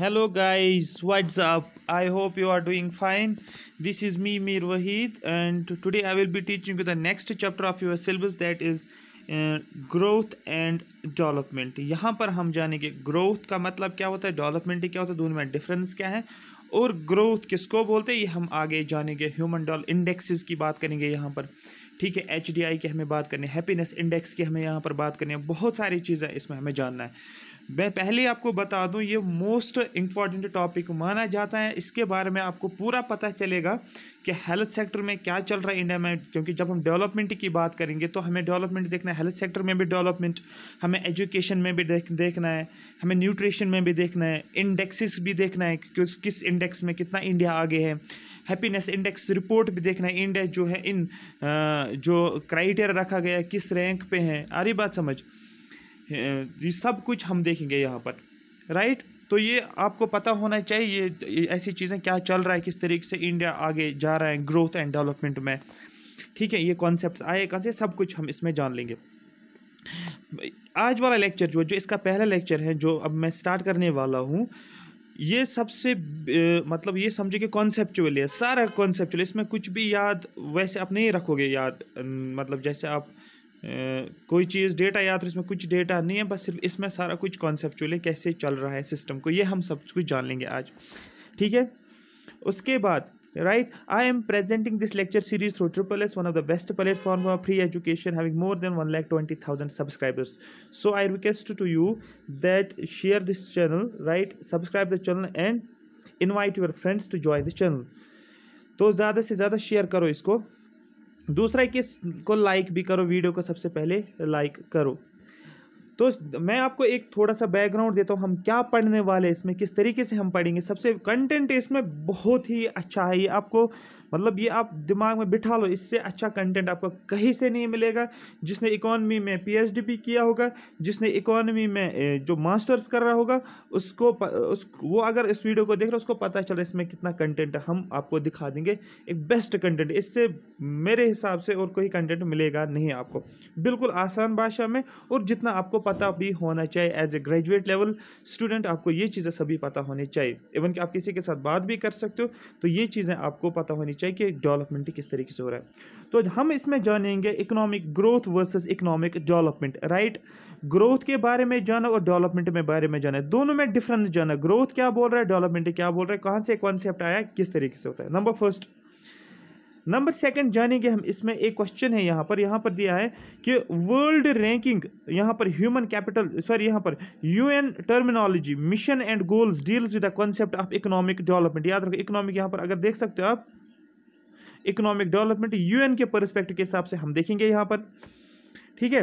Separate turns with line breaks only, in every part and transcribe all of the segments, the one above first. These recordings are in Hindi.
hello guys what's up I hope you are doing fine this is me Mir Waheed and today I will be teaching you the next chapter of your syllabus that is growth and development यहाँ पर हम जानेंगे ग्रोथ का मतलब क्या होता है डेवलपमेंट क्या होता है दोनों में डिफरेंस क्या है और ग्रोथ किसको बोलते हैं ये हम आगे जानेंगे ह्यूमन डॉल इंडेक्सेस की बात करेंगे यहाँ पर ठीक है एच डी आई की हमें बात करनी है हैप्पीनेस इंडेक्स की हमें यहाँ पर बात करनी है बहुत सारी चीज़ें इसमें हमें जानना है मैं पहले आपको बता दूं ये मोस्ट इम्पॉर्टेंट टॉपिक माना जाता है इसके बारे में आपको पूरा पता चलेगा कि हेल्थ सेक्टर में क्या चल रहा है इंडिया में क्योंकि जब हम डेवलपमेंट की बात करेंगे तो हमें डेवलपमेंट देखना है हेल्थ सेक्टर में भी डेवलपमेंट हमें एजुकेशन में भी देख देखना है हमें न्यूट्रिशन में भी देखना है इंडेक्सेस भी देखना है कि किस इंडेक्स में कितना इंडिया आगे है हैप्पीनेस इंडेक्स रिपोर्ट भी देखना है इंडिया जो है इन जो क्राइटेरिया रखा गया है किस रैंक पर है आ रही बात समझ ये सब कुछ हम देखेंगे यहाँ पर राइट तो ये आपको पता होना चाहिए ये ऐसी चीज़ें क्या चल रहा है किस तरीके से इंडिया आगे जा रहा है ग्रोथ एंड डेवलपमेंट में ठीक है ये कॉन्सेप्ट आए कहाँ से सब कुछ हम इसमें जान लेंगे आज वाला लेक्चर जो जो इसका पहला लेक्चर है जो अब मैं स्टार्ट करने वाला हूँ ये सबसे मतलब ये समझे कि कॉन्सेप्चुअल है सारा कॉन्सेप्चुअल इसमें कुछ भी याद वैसे आप नहीं रखोगे याद मतलब जैसे आप कोई चीज़ डेटा या तो इसमें कुछ डेटा नहीं है बस सिर्फ इसमें सारा कुछ कॉन्सेप्चुअल है कैसे चल रहा है सिस्टम को ये हम सब कुछ जान लेंगे आज ठीक है उसके बाद right I am presenting this lecture series through triple S one of the best platform for free education having more than one lakh twenty thousand subscribers so I request to you that share this channel right subscribe the channel and invite your friends to join this channel तो ज़्यादा से ज़्यादा शेयर करो इसको दूसरा कि इसको लाइक भी करो वीडियो को सबसे पहले लाइक करो तो मैं आपको एक थोड़ा सा बैकग्राउंड देता हूँ हम क्या पढ़ने वाले हैं इसमें किस तरीके से हम पढ़ेंगे सबसे कंटेंट इसमें बहुत ही अच्छा है ये आपको मतलब ये आप दिमाग में बिठा लो इससे अच्छा कंटेंट आपको कहीं से नहीं मिलेगा जिसने इकोनॉमी में पीएचडी भी किया होगा जिसने इकोनॉमी में जो मास्टर्स कर रहा होगा उसको उस वो अगर इस वीडियो को देख रहा है उसको पता चला इसमें कितना कंटेंट हम आपको दिखा देंगे एक बेस्ट कंटेंट इससे मेरे हिसाब से और कोई कंटेंट मिलेगा नहीं आपको बिल्कुल आसान भाषा में और जितना आपको पता भी होना चाहिए as a graduate level student आपको ये चीज़ें सभी पता होनी चाहिए इवन कि आप किसी के साथ बात भी कर सकते हो तो ये चीज़ें आपको पता होनी કે કે ડેવલપમેન્ટ કિસ તરીકે સે હો ર હે તો હમ ઇસમે જાનेंगे economic groth versus economic development right groth કે બારે મે જાન અને ડેવલપમેન્ટ મે બારે મે જાન એ દોનો મે ડિફરન્સ જાન groth ક્યા બોલ ર હે ડેવલપમેન્ટ ક્યા બોલ ર હે કાન સે કન્સેપ્ટ આયા કિસ તરીકે સે હોતા હે નંબર ફર્સ્ટ નંબર સેકન્ડ જાનेंगे હમ ઇસમે એક ક્વેશ્ચન હે યહાં પર યહાં પર દિયા હે કે વર્લ્ડ રેન્કિંગ યહાં પર હ્યુમન કેપિટલ સોરી યહાં પર UN terminology mission and goals deals with the concept of economic development યાદ રખ ઇકોનોમિક યહાં પર અગર દેખ સકતે હો આપ इकोनॉमिक डेवलपमेंट यूएन के परस्पेक्टिव के हिसाब से हम देखेंगे यहाँ पर ठीक है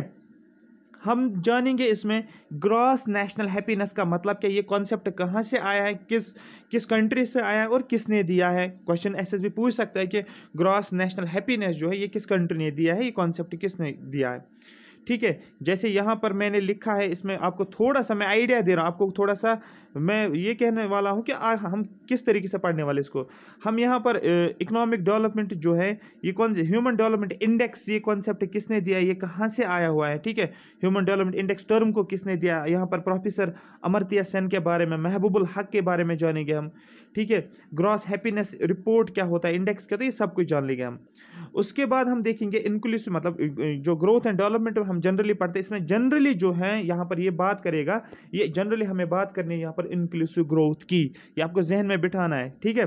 हम जानेंगे इसमें ग्रॉस नेशनल हैप्पीनेस का मतलब क्या ये कॉन्सेप्ट कहाँ से आया है किस किस कंट्री से आया है और किसने दिया है क्वेश्चन ऐसे भी पूछ सकता है कि ग्रॉस नेशनल हैप्पीनेस जो है ये किस कंट्री ने दिया है ये कॉन्सेप्ट किसने दिया है ठीक है जैसे यहाँ पर मैंने लिखा है इसमें आपको थोड़ा सा मैं आइडिया दे रहा हूँ आपको थोड़ा सा मैं ये कहने वाला हूँ कि आ, हम किस तरीके से पढ़ने वाले इसको हम यहाँ पर इकोनॉमिक डेवलपमेंट जो है ये कौन ह्यूमन डेवलपमेंट इंडेक्स ये कॉन्सेप्ट किसने दिया ये कहाँ से आया हुआ है ठीक है ह्यूमन डेवलपमेंट इंडेक्स टर्म को किसने दिया यहाँ पर प्रोफेसर अमरतिया सेन के बारे में महबूबुल हक के बारे में जानेंगे हम ठीक है ग्रॉस हैप्पीनेस रिपोर्ट क्या होता है इंडेक्स क्या होता है ये सब कुछ जान लेंगे हम उसके बाद हम देखेंगे इंक्लूसिव मतलब जो ग्रोथ एंड डेवलपमेंट हम जनरली पढ़ते हैं इसमें जनरली जो है यहाँ पर ये बात करेगा ये जनरली हमें बात करनी है यहाँ पर इंक्लूसिव ग्रोथ की ये आपको जहन में बिठाना है ठीक है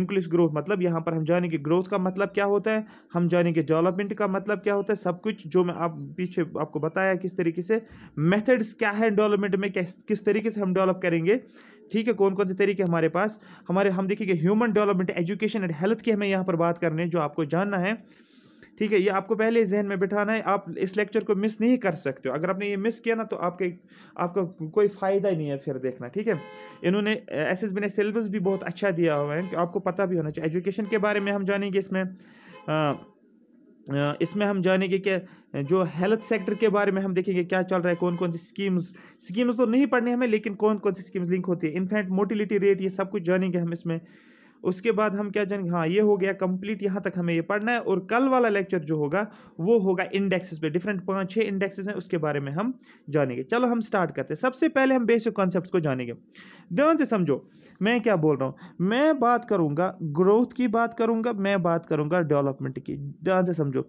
इंक्लूसिव ग्रोथ मतलब यहाँ पर हम जानेंगे ग्रोथ का मतलब क्या होता है हम जानेंगे डेवलपमेंट का मतलब क्या होता है सब कुछ जो मैं आप पीछे आपको बताया किस तरीके से मेथड्स क्या है डेवलपमेंट में किस तरीके से हम डेवलप करेंगे ठीक है कौन कौन से तरीके हमारे पास हमारे हम देखेंगे human development education and health की हमें यहाँ पर बात करनी है जो आपको जानना है ठीक है ये आपको पहले जहन में बिठाना है आप इस लेक्चर को मिस नहीं कर सकते हो अगर आपने ये मिस किया ना तो आपके आपका कोई फ़ायदा ही नहीं है फिर देखना ठीक है इन्होंने एस एस बी ने सिलेबस भी बहुत अच्छा दिया हुआ है कि आपको पता भी होना चाहिए एजुकेशन के बारे में हम जानेंगे इसमें इसमें हम जानेंगे कि जो हेल्थ सेक्टर के बारे में हम देखेंगे क्या चल रहा है कौन कौन सी स्कीम्स स्कीम्स तो नहीं पढ़नी हमें लेकिन कौन कौन सी स्कीम्स लिंक होती है इन्फेंट मोटिलिटी रेट ये सब कुछ जानेंगे हम इसमें उसके बाद हम क्या जानेंगे हाँ ये हो गया कंप्लीट यहाँ तक हमें ये पढ़ना है और कल वाला लेक्चर जो होगा वो होगा इंडेक्सेस पे डिफरेंट पांच छः इंडेक्सेस हैं उसके बारे में हम जानेंगे चलो हम स्टार्ट करते हैं सबसे पहले हम बेसिक कॉन्सेप्ट को जानेंगे ध्यान से समझो मैं क्या बोल रहा हूँ मैं बात करूँगा ग्रोथ की बात करूँगा मैं बात करूँगा डेवलपमेंट की ध्यान से समझो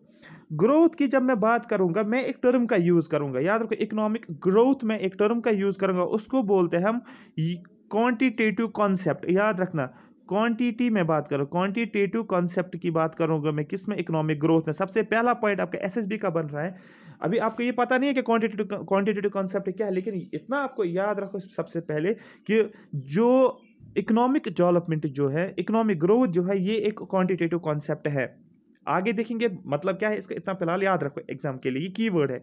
ग्रोथ की जब मैं बात करूँगा मैं एक टर्म का यूज़ करूँगा याद रखो इकोनॉमिक ग्रोथ में एक टर्म का यूज़ करूँगा उसको बोलते हैं हम क्वांटिटेटिव कॉन्सेप्ट याद रखना क्वांटिटी में बात करूँ क्वांटिटेटिव कॉन्सेप्ट की बात करूँगा मैं किस में इकोनॉमिक ग्रोथ में सबसे पहला पॉइंट आपका एस का बन रहा है अभी आपको ये पता नहीं है कि क्वांटिटेटिव क्वांटिटेटिव कॉन्सेप्ट क्या है लेकिन इतना आपको याद रखो सबसे पहले कि जो इकोनॉमिक डेवलपमेंट जो है इकोनॉमिक ग्रोथ जो है ये एक क्वान्टिटेटिव कॉन्सेप्ट है आगे देखेंगे मतलब क्या है इसका इतना फिलहाल याद रखो एग्जाम के लिए वर्ड है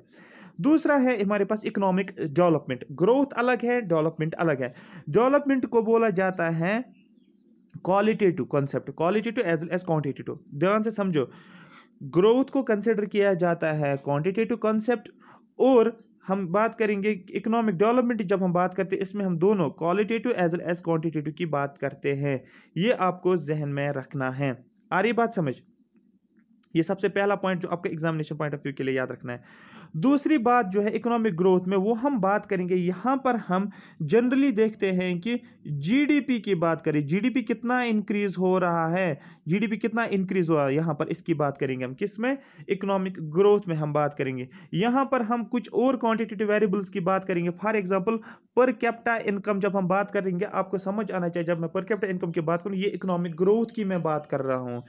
दूसरा है हमारे पास इकोनॉमिक डेवलपमेंट ग्रोथ अलग है डेवलपमेंट अलग है डेवलपमेंट को बोला जाता है qualitative concept qualitative as as quantitative ध्यान से समझो ग्रोथ को कंसिडर किया जाता है क्वान्टिटेटिव कॉन्सेप्ट और हम बात करेंगे इकोनॉमिक डेवलपमेंट जब हम बात करते हैं इसमें हम दोनों qualitative as well as quantitative की बात करते हैं ये आपको जहन में रखना है आ रही बात समझ ये सबसे पहला पॉइंट जो आपका एग्जामिनेशन पॉइंट ऑफ व्यू के लिए याद रखना है दूसरी बात जो है इकोनॉमिक ग्रोथ में वो हम बात करेंगे यहाँ पर हम जनरली देखते हैं कि जीडीपी की बात करें जीडीपी कितना इंक्रीज़ हो रहा है जीडीपी कितना इंक्रीज़ हो रहा है यहाँ पर इसकी बात करेंगे हम किस में इकोनॉमिक ग्रोथ में हम बात करेंगे यहाँ पर हम कुछ और क्वान्टिटेटिव वेरिएबल्स की बात करेंगे for example per capita income जब हम बात करेंगे आपको समझ आना चाहिए जब मैं पर कैप्टा इनकम की बात करूँ ये इकोनॉमिक ग्रोथ की मैं बात कर रहा हूँ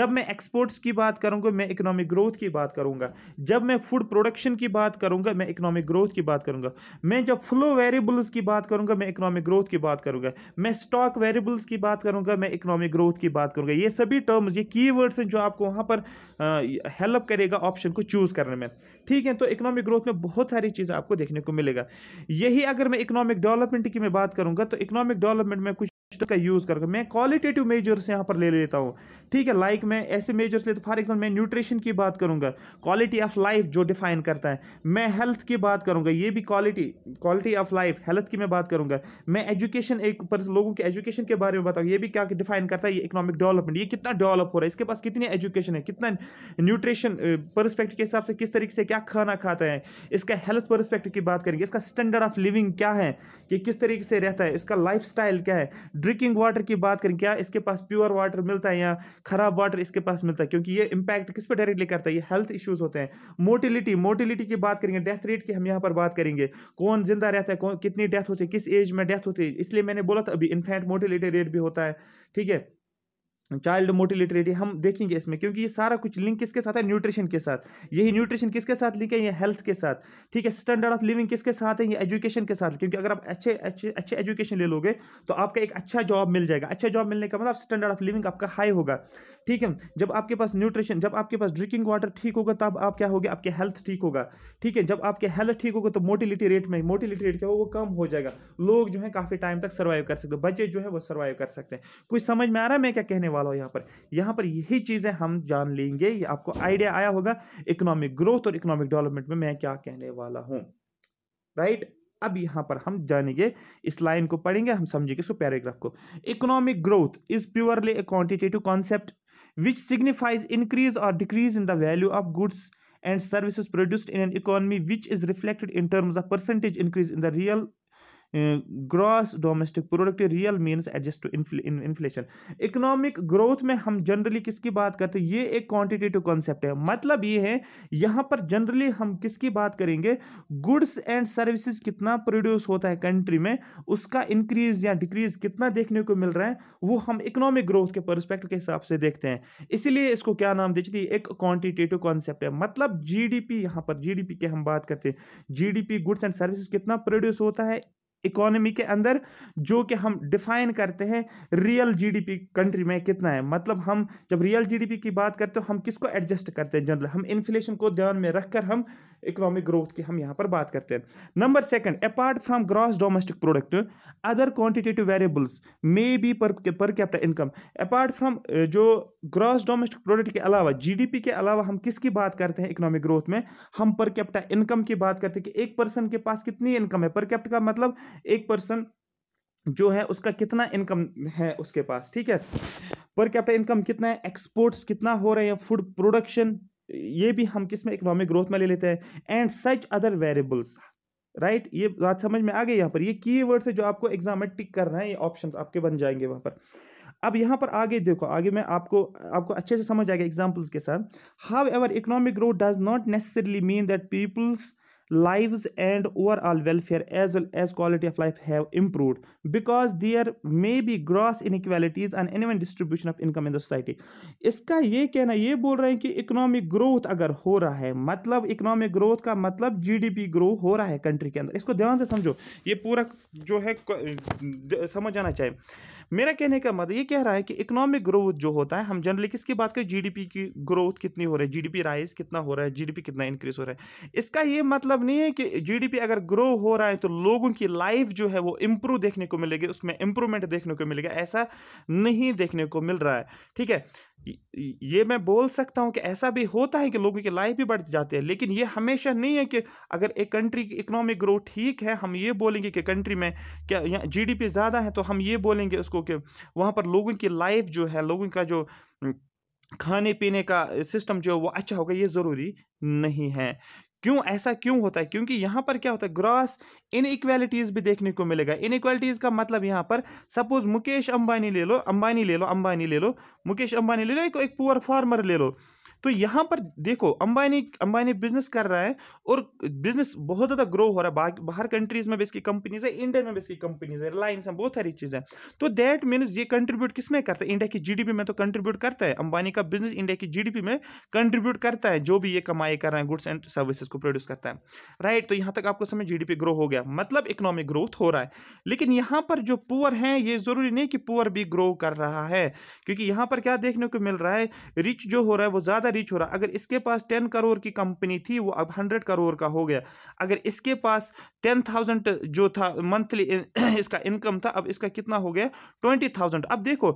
जब मैं एक्सपोर्ट्स की बात कर करूंगा मैं इकोनॉमिक ग्रोथ की बात करूंगा जब मैं फूड प्रोडक्शन की बात करूंगा मैं इकोनॉमिक ग्रोथ की बात करूंगा मैं जब फ्लो वेरिएबल्स की बात करूंगा मैं इकोनॉमिक ग्रोथ की बात करूंगा मैं स्टॉक वेरिएबल्स की बात करूंगा मैं इकोनॉमिक ग्रोथ की बात करूंगा ये सभी टर्म्स ये की हैं जो आपको वहाँ पर हेल्प करेगा ऑप्शन को चूज़ करने में ठीक है तो इकोनॉमिक ग्रोथ में बहुत सारी चीज़ें आपको देखने को मिलेगा यही अगर मैं इकोनॉमिक डेवलपमेंट की मैं बात करूँगा तो इकोनॉमिक डेवलपमेंट में कुछ का यूज़ करके मैं क्वालिटेटिव मेजर्स यहाँ पर ले लेता हूँ ठीक है लाइक like मैं ऐसे मेजर्स लेता फॉर एग्जाम्पल मैं न्यूट्रिशन की बात करूँगा क्वालिटी ऑफ लाइफ जो डिफाइन करता है मैं हेल्थ की बात करूँगा ये भी quality quality of life health की मैं बात करूँगा मैं एजुकेशन एक पर लोगों के एजुकेशन के बारे में बताऊँ ये भी क्या डिफाइन करता है ये इकोनॉमिक डेवलपमेंट ये कितना डेवलप हो रहा है इसके पास कितनी एजुकेशन है कितना न्यूट्रिशन परस्पेक्ट के हिसाब से किस तरीके से क्या खाना खाता है इसका हेल्थ परस्पेक्टिव की बात करेंगे इसका स्टैंडर्ड ऑफ लिविंग क्या है कि किस तरीके से रहता है इसका लाइफ क्या है ड्रिंकिंग वाटर की बात करें क्या इसके पास प्योर वाटर मिलता है या खराब वाटर इसके पास मिलता है क्योंकि ये इंपैक्ट किस पर डायरेक्टली करता है ये हेल्थ इश्यूज होते हैं मोटिलिटी मोटिलिटी की बात करेंगे डेथ रेट की हम यहाँ पर बात करेंगे कौन जिंदा रहता है कौन कितनी डेथ होती है किस एज में डेथ होती है इसलिए मैंने बोला था अभी इन्फेंट मोटिलिटी रेट भी होता है ठीक है चाइल्ड मोटिलिटरेटी हम देखेंगे इसमें क्योंकि ये सारा कुछ लिंक किसके साथ है न्यूट्रिशन के साथ यही न्यूट्रिशन किसके साथ लिंक है ये हेल्थ के साथ ठीक है स्टैंडर्ड ऑफ लिविंग किसके साथ है ये एजुकेशन के साथ क्योंकि अगर आप अच्छे अच्छे अच्छे एजुकेशन ले लोगे तो आपका एक अच्छा जॉब मिल जाएगा अच्छा जॉब मिलने का मतलब स्टैंडर्ड ऑफ लिविंग आपका हाई होगा ठीक है जब आपके पास न्यूट्रिशन जब आपके पास ड्रिंकिंग वाटर ठीक होगा तब आप क्या होगा आपके हेल्थ ठीक होगा ठीक है जब आपके हेल्थ ठीक होगा तो मोटिलिटी रेट में मोटिलिटी रेट क्या होगा वो कम हो जाएगा लोग जो है काफ़ी टाइम तक सर्वाइव कर सकते बच्चे जो है वो सर्वाइव कर सकते हैं कुछ समझ में आ रहा है मैं क्या कहने वाला वाला हो यहाँ पर यहाँ पर यही चीज़ें हम जान लेंगे ये आपको आइडिया आया होगा इकोनॉमिक ग्रोथ और इकोनॉमिक डेवलपमेंट में मैं क्या कहने वाला हूँ राइट अब यहाँ पर हम जानेंगे इस लाइन को पढ़ेंगे हम समझेंगे इसको पैराग्राफ को economic growth is purely a quantitative concept which signifies increase और decrease in the value of goods and services produced in an economy which is reflected in terms of percentage increase in the real gross domestic product real means adjust to inflation economic growth में हम जनरली किसकी बात करते हैं ये एक क्वांटिटेटिव कॉन्सेप्ट है मतलब ये है यहाँ पर जनरली हम किसकी बात करेंगे गुड्स एंड सर्विसेज कितना प्रोड्यूस होता है कंट्री में उसका इंक्रीज या डिक्रीज कितना देखने को मिल रहा है वो हम इकोनॉमिक ग्रोथ के परस्पेक्टिव के हिसाब से देखते हैं इसीलिए इसको क्या नाम दे चुकी एक क्वान्टिटेटिव कॉन्सेप्ट है मतलब पी यहाँ पर जी पी की हम बात करते हैं पी गुड्स एंड सर्विसेज कितना प्रोड्यूस होता है इकोनॉमी के अंदर जो कि हम डिफाइन करते हैं रियल जीडीपी कंट्री में कितना है मतलब हम जब रियल जीडीपी की बात करते हो हम किसको एडजस्ट करते हैं जनरल हम इन्फ्लेशन को ध्यान में रखकर हम इकोनॉमिक ग्रोथ की हम यहाँ पर बात करते हैं number second apart from gross domestic product other quantitative variables may be per per capita income apart from जो ग्रॉस डोमेस्टिक प्रोडक्ट के अलावा जी के अलावा हम किसकी बात करते हैं इकोनॉमिक ग्रोथ में हम पर कैपिटा इनकम की बात करते हैं कि एक पर्सन के पास कितनी इनकम है पर कैपिटा का मतलब एक पर्सन जो है उसका कितना इनकम है उसके पास ठीक है पर कैपिटल इनकम कितना है एक्सपोर्ट्स कितना हो रहे हैं फूड प्रोडक्शन ये भी हम किस में इकोनॉमिक ग्रोथ में ले लेते हैं and such other variables right ये बात समझ में आ गई यहाँ पर ये की वर्ड से जो आपको एग्जाम में टिक कर रहे हैं ये ऑप्शन आपके बन जाएंगे वहाँ पर अब यहाँ पर आगे देखो आगे मैं आपको आपको अच्छे से समझ आएगा एग्जाम्पल्स के साथ however economic growth does not necessarily mean that peoples lives and overall welfare as well as quality of life have improved because there may be gross inequalities and uneven distribution of income in the society इसका ये कहना ये बोल रहे हैं कि इकोनॉमिक ग्रोथ अगर हो रहा है मतलब इकोनॉमिक ग्रोथ का मतलब जीडीपी ग्रो हो रहा है कंट्री के अंदर इसको ध्यान से समझो ये पूरा जो है समझ आना चाहिए मेरा कहने का मतलब ये कह रहा है कि इकोनॉमिक ग्रोथ जो होता है हम जनरली किसकी बात करें जीडीपी की ग्रोथ कितनी हो रही है जीडीपी राइज कितना हो रहा है जीडीपी कितना इंक्रीज हो रहा है इसका ये मतलब नहीं है कि जीडीपी अगर ग्रो हो रहा है तो लोगों की लाइफ जो है वो इम्प्रूव देखने को मिलेगी उसमें इंप्रूवमेंट देखने को मिलेगा ऐसा नहीं देखने को मिल रहा है ठीक है ये मैं बोल सकता हूँ कि ऐसा भी होता है कि लोगों की लाइफ भी बढ़ जाती है लेकिन ये हमेशा नहीं है कि अगर एक कंट्री की इकोनॉमिक ग्रोथ ठीक है हम ये बोलेंगे कि कंट्री में क्या यहाँ जी ज़्यादा है तो हम ये बोलेंगे उसको कि वहाँ पर लोगों की लाइफ जो है लोगों का जो खाने पीने का सिस्टम जो है वो अच्छा होगा ये ज़रूरी नहीं है क्यों ऐसा क्यों होता है क्योंकि यहां पर क्या होता है ग्रॉस इनइक्वालिटीज़ भी देखने को मिलेगा इनइक्वालिटीज़ का मतलब यहां पर सपोज मुकेश अंबानी ले लो अंबानी ले लो अंबानी ले लो मुकेश अंबानी ले लो एक पुअर फार्मर ले लो तो यहाँ पर देखो अंबानी अंबानी बिजनेस कर रहा है और बिजनेस बहुत ज़्यादा ग्रो हो रहा है बाहर कंट्रीज में भी इसकी कंपनीज है इंडिया में भी इसकी कंपनीज है रिलायंस है बहुत सारी चीज़ें तो दैट मीन्स ये कंट्रीब्यूट किस में करता है इंडिया की जीडीपी में तो कंट्रीब्यूट करता है अंबानी का बिजनेस इंडिया की जीडीपी में कंट्रीब्यूट करता है जो भी ये कमाई कर रहे हैं गुड्स एंड सर्विसेज को प्रोड्यूस करता है राइट तो यहाँ तक आपको समझ जीडीपी ग्रो हो गया मतलब इकोनॉमिक ग्रोथ हो रहा है लेकिन यहाँ पर जो पुअर हैं ये ज़रूरी नहीं कि पुअर भी ग्रो कर रहा है क्योंकि यहाँ पर क्या देखने को मिल रहा है रिच जो हो रहा है वो ज़्यादा रिच हो रहा अगर इसके पास टेन करोड़ की कंपनी थी वो अब हंड्रेड करोड़ का हो गया अगर इसके पास टेन थाउजेंड जो था मंथली इसका इनकम था अब इसका कितना हो गया ट्वेंटी थाउजेंड अब देखो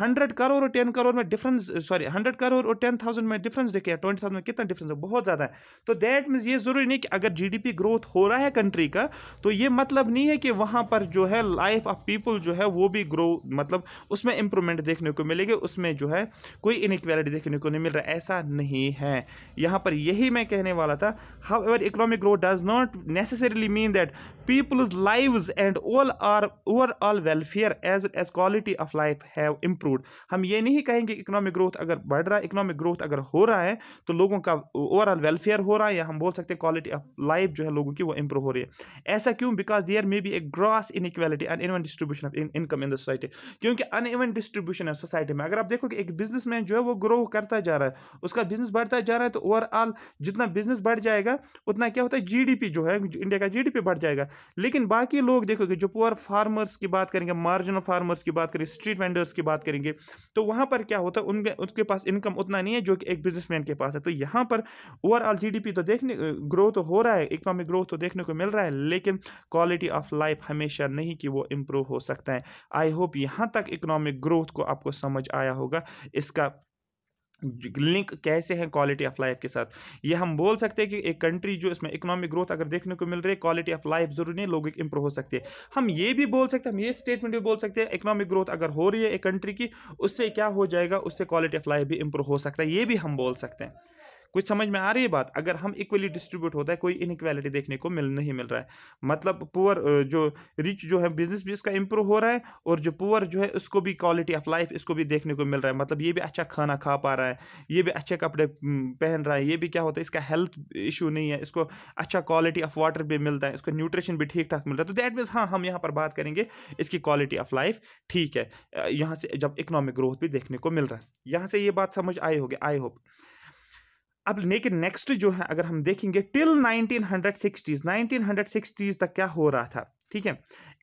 हंड्रेड करोड़ और टेन करोड़ में डिफरेंस सॉरी हंड्रेड करोड़ और टेन थाउजेंड में डिफरेंस देखे ट्वेंटी थाउजेंड में कितना डिफरेंस है बहुत ज़्यादा है तो दैट मीन्स ये ज़रूरी नहीं कि अगर जी ग्रोथ हो रहा है कंट्री का तो ये मतलब नहीं है कि वहाँ पर जो है लाइफ ऑफ पीपल जो है वो भी ग्रो मतलब उसमें इंप्रूवमेंट देखने को मिलेगी उसमें जो है कोई इनक्वालिटी देखने को नहीं मिल रहा ऐसा नहीं है यहाँ पर यही मैं कहने वाला था however economic growth does not necessarily mean that peoples live and all are overall welfare as as quality of life have improve हम ये नहीं कहेंगे इकोनॉमिक ग्रोथ अगर बढ़ रहा है इकोनॉमिक ग्रोथ अगर हो रहा है तो लोगों का ओवरऑल वेलफेयर हो रहा है या हम बोल सकते हैं क्वालिटी ऑफ लाइफ जो है लोगों की वो इंप्रूव हो रही है ऐसा क्यों because there may be a gross inequality and even distribution of income in the society क्योंकि अन इवन डिस्ट्रीब्यूशन है सोसाइटी में अगर आप देखो कि एक बिजनेसमैन जो है वो ग्रो करता जा रहा है उसका बिजनेस बढ़ता जा रहा है तो ओवरऑल जितना बिजनेस बढ़ जाएगा उतना क्या होता है जीडीपी जो है इंडिया का जीडीपी बढ़ जाएगा लेकिन बाकी लोग देखोगे जो पुअर फार्मर्स की बात करेंगे मार्जिनल फार्मर्स की बात करेंगे स्ट्रीट वेंडर्स की बात करेंगे तो वहाँ पर क्या होता है उनके उसके पास इनकम उतना नहीं है जो कि एक बिजनेसमैन के पास है तो यहाँ पर ओवरऑल जीडीपी तो देखने ग्रोथ तो हो रहा है इकोनॉमिक ग्रोथ तो देखने को मिल रहा है लेकिन क्वालिटी ऑफ लाइफ हमेशा नहीं कि वो इम्प्रूव हो सकता है आई होप यहाँ तक इकोनॉमिक ग्रोथ को आपको समझ आया होगा इसका लिंक कैसे हैं क्वालिटी ऑफ लाइफ के साथ ये हम बोल सकते हैं कि एक कंट्री जो इसमें इकोनॉमिक ग्रोथ अगर देखने को मिल रही है क्वालिटी ऑफ लाइफ जरूरी नहीं लोगों की इंप्रूव हो सकती है हम ये भी बोल सकते हैं हम ये स्टेटमेंट भी बोल सकते हैं इकोनॉमिक ग्रोथ अगर हो रही है एक कंट्री की उससे क्या हो जाएगा उससे क्वालिटी ऑफ लाइफ भी इंप्रूव हो सकता है ये भी हम बोल सकते हैं कुछ समझ में आ रही है बात अगर हम इक्वली डिस्ट्रीब्यूट होता है कोई इनक्वालिटी देखने को मिल नहीं मिल रहा है मतलब पुअर जो रिच जो है बिजनेस भी इसका इंप्रूव हो रहा है और जो पुअर जो है उसको भी क्वालिटी ऑफ लाइफ इसको भी देखने को मिल रहा है मतलब ये भी अच्छा खाना खा पा रहा है ये भी अच्छे कपड़े पहन रहा है ये भी क्या होता है इसका हेल्थ इशू नहीं है इसको अच्छा क्वालिटी ऑफ वाटर भी मिलता है इसको न्यूट्रिशन भी ठीक ठाक मिल रहा है तो दैट मीन्स हाँ हम यहाँ पर बात करेंगे इसकी क्वालिटी ऑफ लाइफ ठीक है यहाँ से जब इकोनॉमिक ग्रोथ भी देखने को मिल रहा है यहाँ से ये बात समझ आई होगी आई होप अब लेकिन नेक्स्ट जो है अगर हम देखेंगे टिल 1960s 1960s तक क्या हो रहा था ठीक है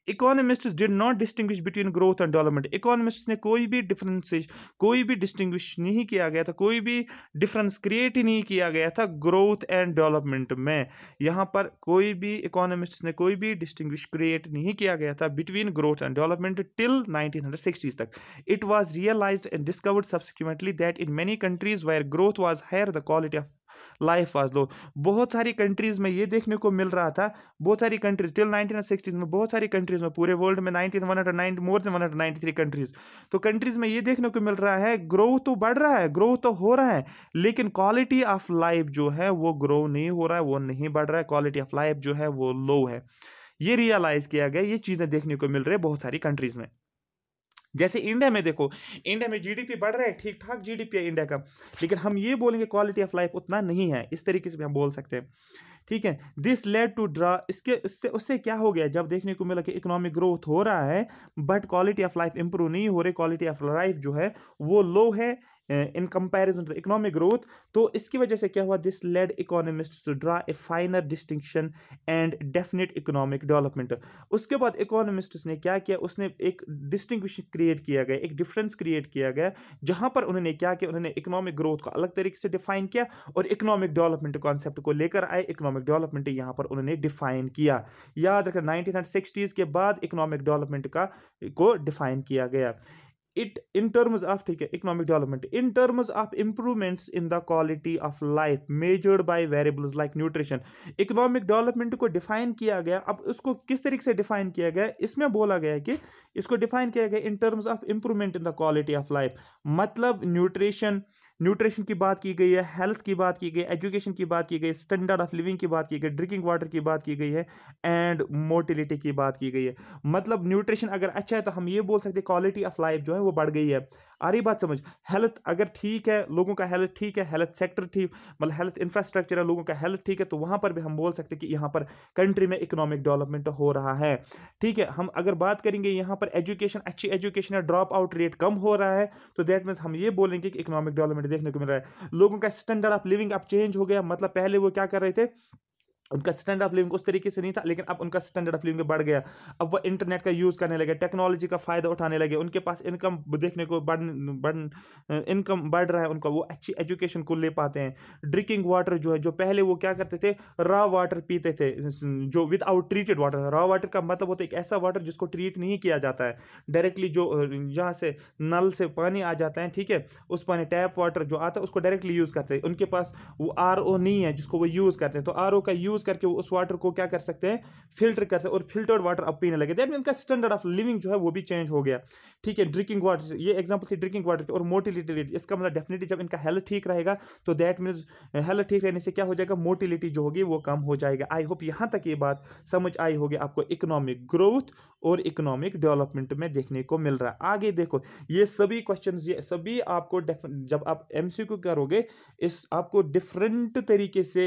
economist did not distinguish between growth and development economist ने कोई भी डिफरेंस कोई भी डिस्टिंग्विश नहीं किया गया था कोई भी डिफरेंस क्रिएट ही नहीं किया गया था ग्रोथ एंड डेवलपमेंट में यहाँ पर कोई भी इकोनॉमिस्ट ने कोई भी डिस्टिंग्विश क्रिएट नहीं किया गया था between growth and development till nineteen तक it was realise and discovered subsequently that in many countries where growth was higher the quality of life was low बहुत सारी कंट्रीज़ में ये देखने को मिल रहा था बहुत सारी कंट्रीज टिल नाइनटीन सिक्सटीज में बहुत सारी कंट्रीज़ में पूरे वर्ल्ड में nineteen one hundred nine more than one hundred ninety three countries तो कंट्रीज़ में ये देखने को मिल रहा है ग्रो तो बढ़ रहा है ग्रो तो हो रहा है लेकिन क्वालिटी ऑफ लाइफ जो है वो ग्रो नहीं हो रहा है वो नहीं बढ़ रहा है क्वालिटी ऑफ लाइफ जो है वो लो है ये रियलाइज़ किया गया ये चीज़ें देखने को मिल रही है बहुत सारी कंट्रीज़ में जैसे इंडिया में देखो इंडिया में जीडीपी बढ़ रहा है ठीक ठाक जीडीपी है इंडिया का लेकिन हम ये बोलेंगे क्वालिटी ऑफ लाइफ उतना नहीं है इस तरीके से भी हम बोल सकते हैं ठीक है दिस लेड टू ड्रा इसके उससे उससे क्या हो गया जब देखने को मिला कि इकोनॉमिक ग्रोथ हो रहा है but quality of life improve नहीं हो रही क्वालिटी ऑफ लाइफ जो है वो लो है in comparison to economic growth तो इसकी वजह से क्या हुआ this led economist to draw a finer distinction and defined economic development उसके बाद इकोनॉमिस्ट ने क्या किया उसने एक डिस्टिंग क्रिएट किया गया एक डिफरेंस क्रिएट किया गया जहां पर उन्होंने क्या किया उन्होंने इकोनॉमिक ग्रोथ को अलग तरीके से डिफाइन किया और इकोनॉमिक डेवलपमेंट कॉन्सेप्ट को लेकर आए इकोनॉमिक इकोनॉमिक डेवलपमेंट यहाँ पर उन्होंने डिफाइन किया याद रखना नाइनटीन के बाद इकोनॉमिक डेवलपमेंट का को डिफाइन किया गया इट इन टर्म्स ऑफ ठीक है economic development in terms of improvements in the quality of life measured by variables like nutrition economic development को डिफाइन किया गया अब उसको किस तरीके से डिफाइन किया गया इसमें बोला गया कि इसको डिफाइन किया गया in terms of improvement in the quality of life मतलब न्यूट्रिशन न्यूट्रिशन की बात की गई है हेल्थ की बात की गई एजुकेशन की बात की गई स्टैंडर्ड ऑफ लिविंग की बात की गई ड्रिंकिंग वाटर की बात की गई है एंड मोटिलिटी की बात की गई है मतलब न्यूट्रिशन अगर अच्छा है तो हम ये बोल सकते क्वालिटी ऑफ लाइफ जो है वो बढ़ गई है आ रही बात समझ हेल्थ अगर ठीक है लोगों का हेल्थ ठीक है हेल्थ सेक्टर ठीक मतलब हेल्थ इंफ्रास्ट्रक्चर है लोगों का हेल्थ ठीक है तो वहाँ पर भी हम बोल सकते हैं कि यहाँ पर कंट्री में इकोनॉमिक डेवलपमेंट हो रहा है ठीक है हम अगर बात करेंगे यहाँ पर एजुकेशन अच्छी एजुकेशन है ड्रॉप आउट रेट कम हो रहा है तो दैट मीन्स हम ये बोलेंगे कि इकोनॉमिक डेवलपमेंट देखने को मिल रहा है लोगों का स्टैंडर्ड ऑफ लिविंग अब चेंज हो गया मतलब पहले वो क्या कर रहे थे उनका स्टैंडर्ड ऑफ लिविंग उस तरीके से नहीं था लेकिन अब उनका स्टैंडर्ड ऑफ लिविंग बढ़ गया अब वो इंटरनेट का यूज़ करने लगे टेक्नोलॉजी का फ़ायदा उठाने लगे उनके पास इनकम देखने को बढ़ बढ़ इनकम बढ़ रहा है उनका वो अच्छी एजुकेशन को ले पाते हैं ड्रिंकिंग वाटर जो है जो पहले वो क्या करते थे रॉ वाटर पीते थे जो without treated water raw water का मतलब होता है एक ऐसा वाटर जिसको ट्रीट नहीं किया जाता है डायरेक्टली जो यहाँ से नल से पानी आ जाता है ठीक है उस पानी टैप वाटर जो आता है उसको डायरेक्टली यूज़ करते हैं उनके पास वो आर नहीं है जिसको वो यूज़ करते हैं तो आर का यूज़ यूज़ करके वो उस वाटर को क्या कर सकते हैं फिल्टर कर सकते और फिल्टर्ड वाटर अब पीने लगे दैट मीन उनका स्टैंडर्ड ऑफ लिविंग जो है वो भी चेंज हो गया ठीक है ड्रिंकिंग वाटर ये एग्जाम्पल थी ड्रिंकिंग वाटर की और मोटिलिटी रेट इसका मतलब डेफिनेटली जब इनका हेल्थ ठीक रहेगा तो दैट मीन्स हेल्थ ठीक रहने से क्या हो जाएगा मोटिलिटी जो होगी वो कम हो जाएगा आई होप यहाँ तक ये बात समझ आई होगी आपको इकोनॉमिक ग्रोथ और इकोनॉमिक डेवलपमेंट में देखने को मिल रहा है आगे देखो ये सभी क्वेश्चन ये सभी आपको जब आप एम करोगे इस आपको डिफरेंट तरीके से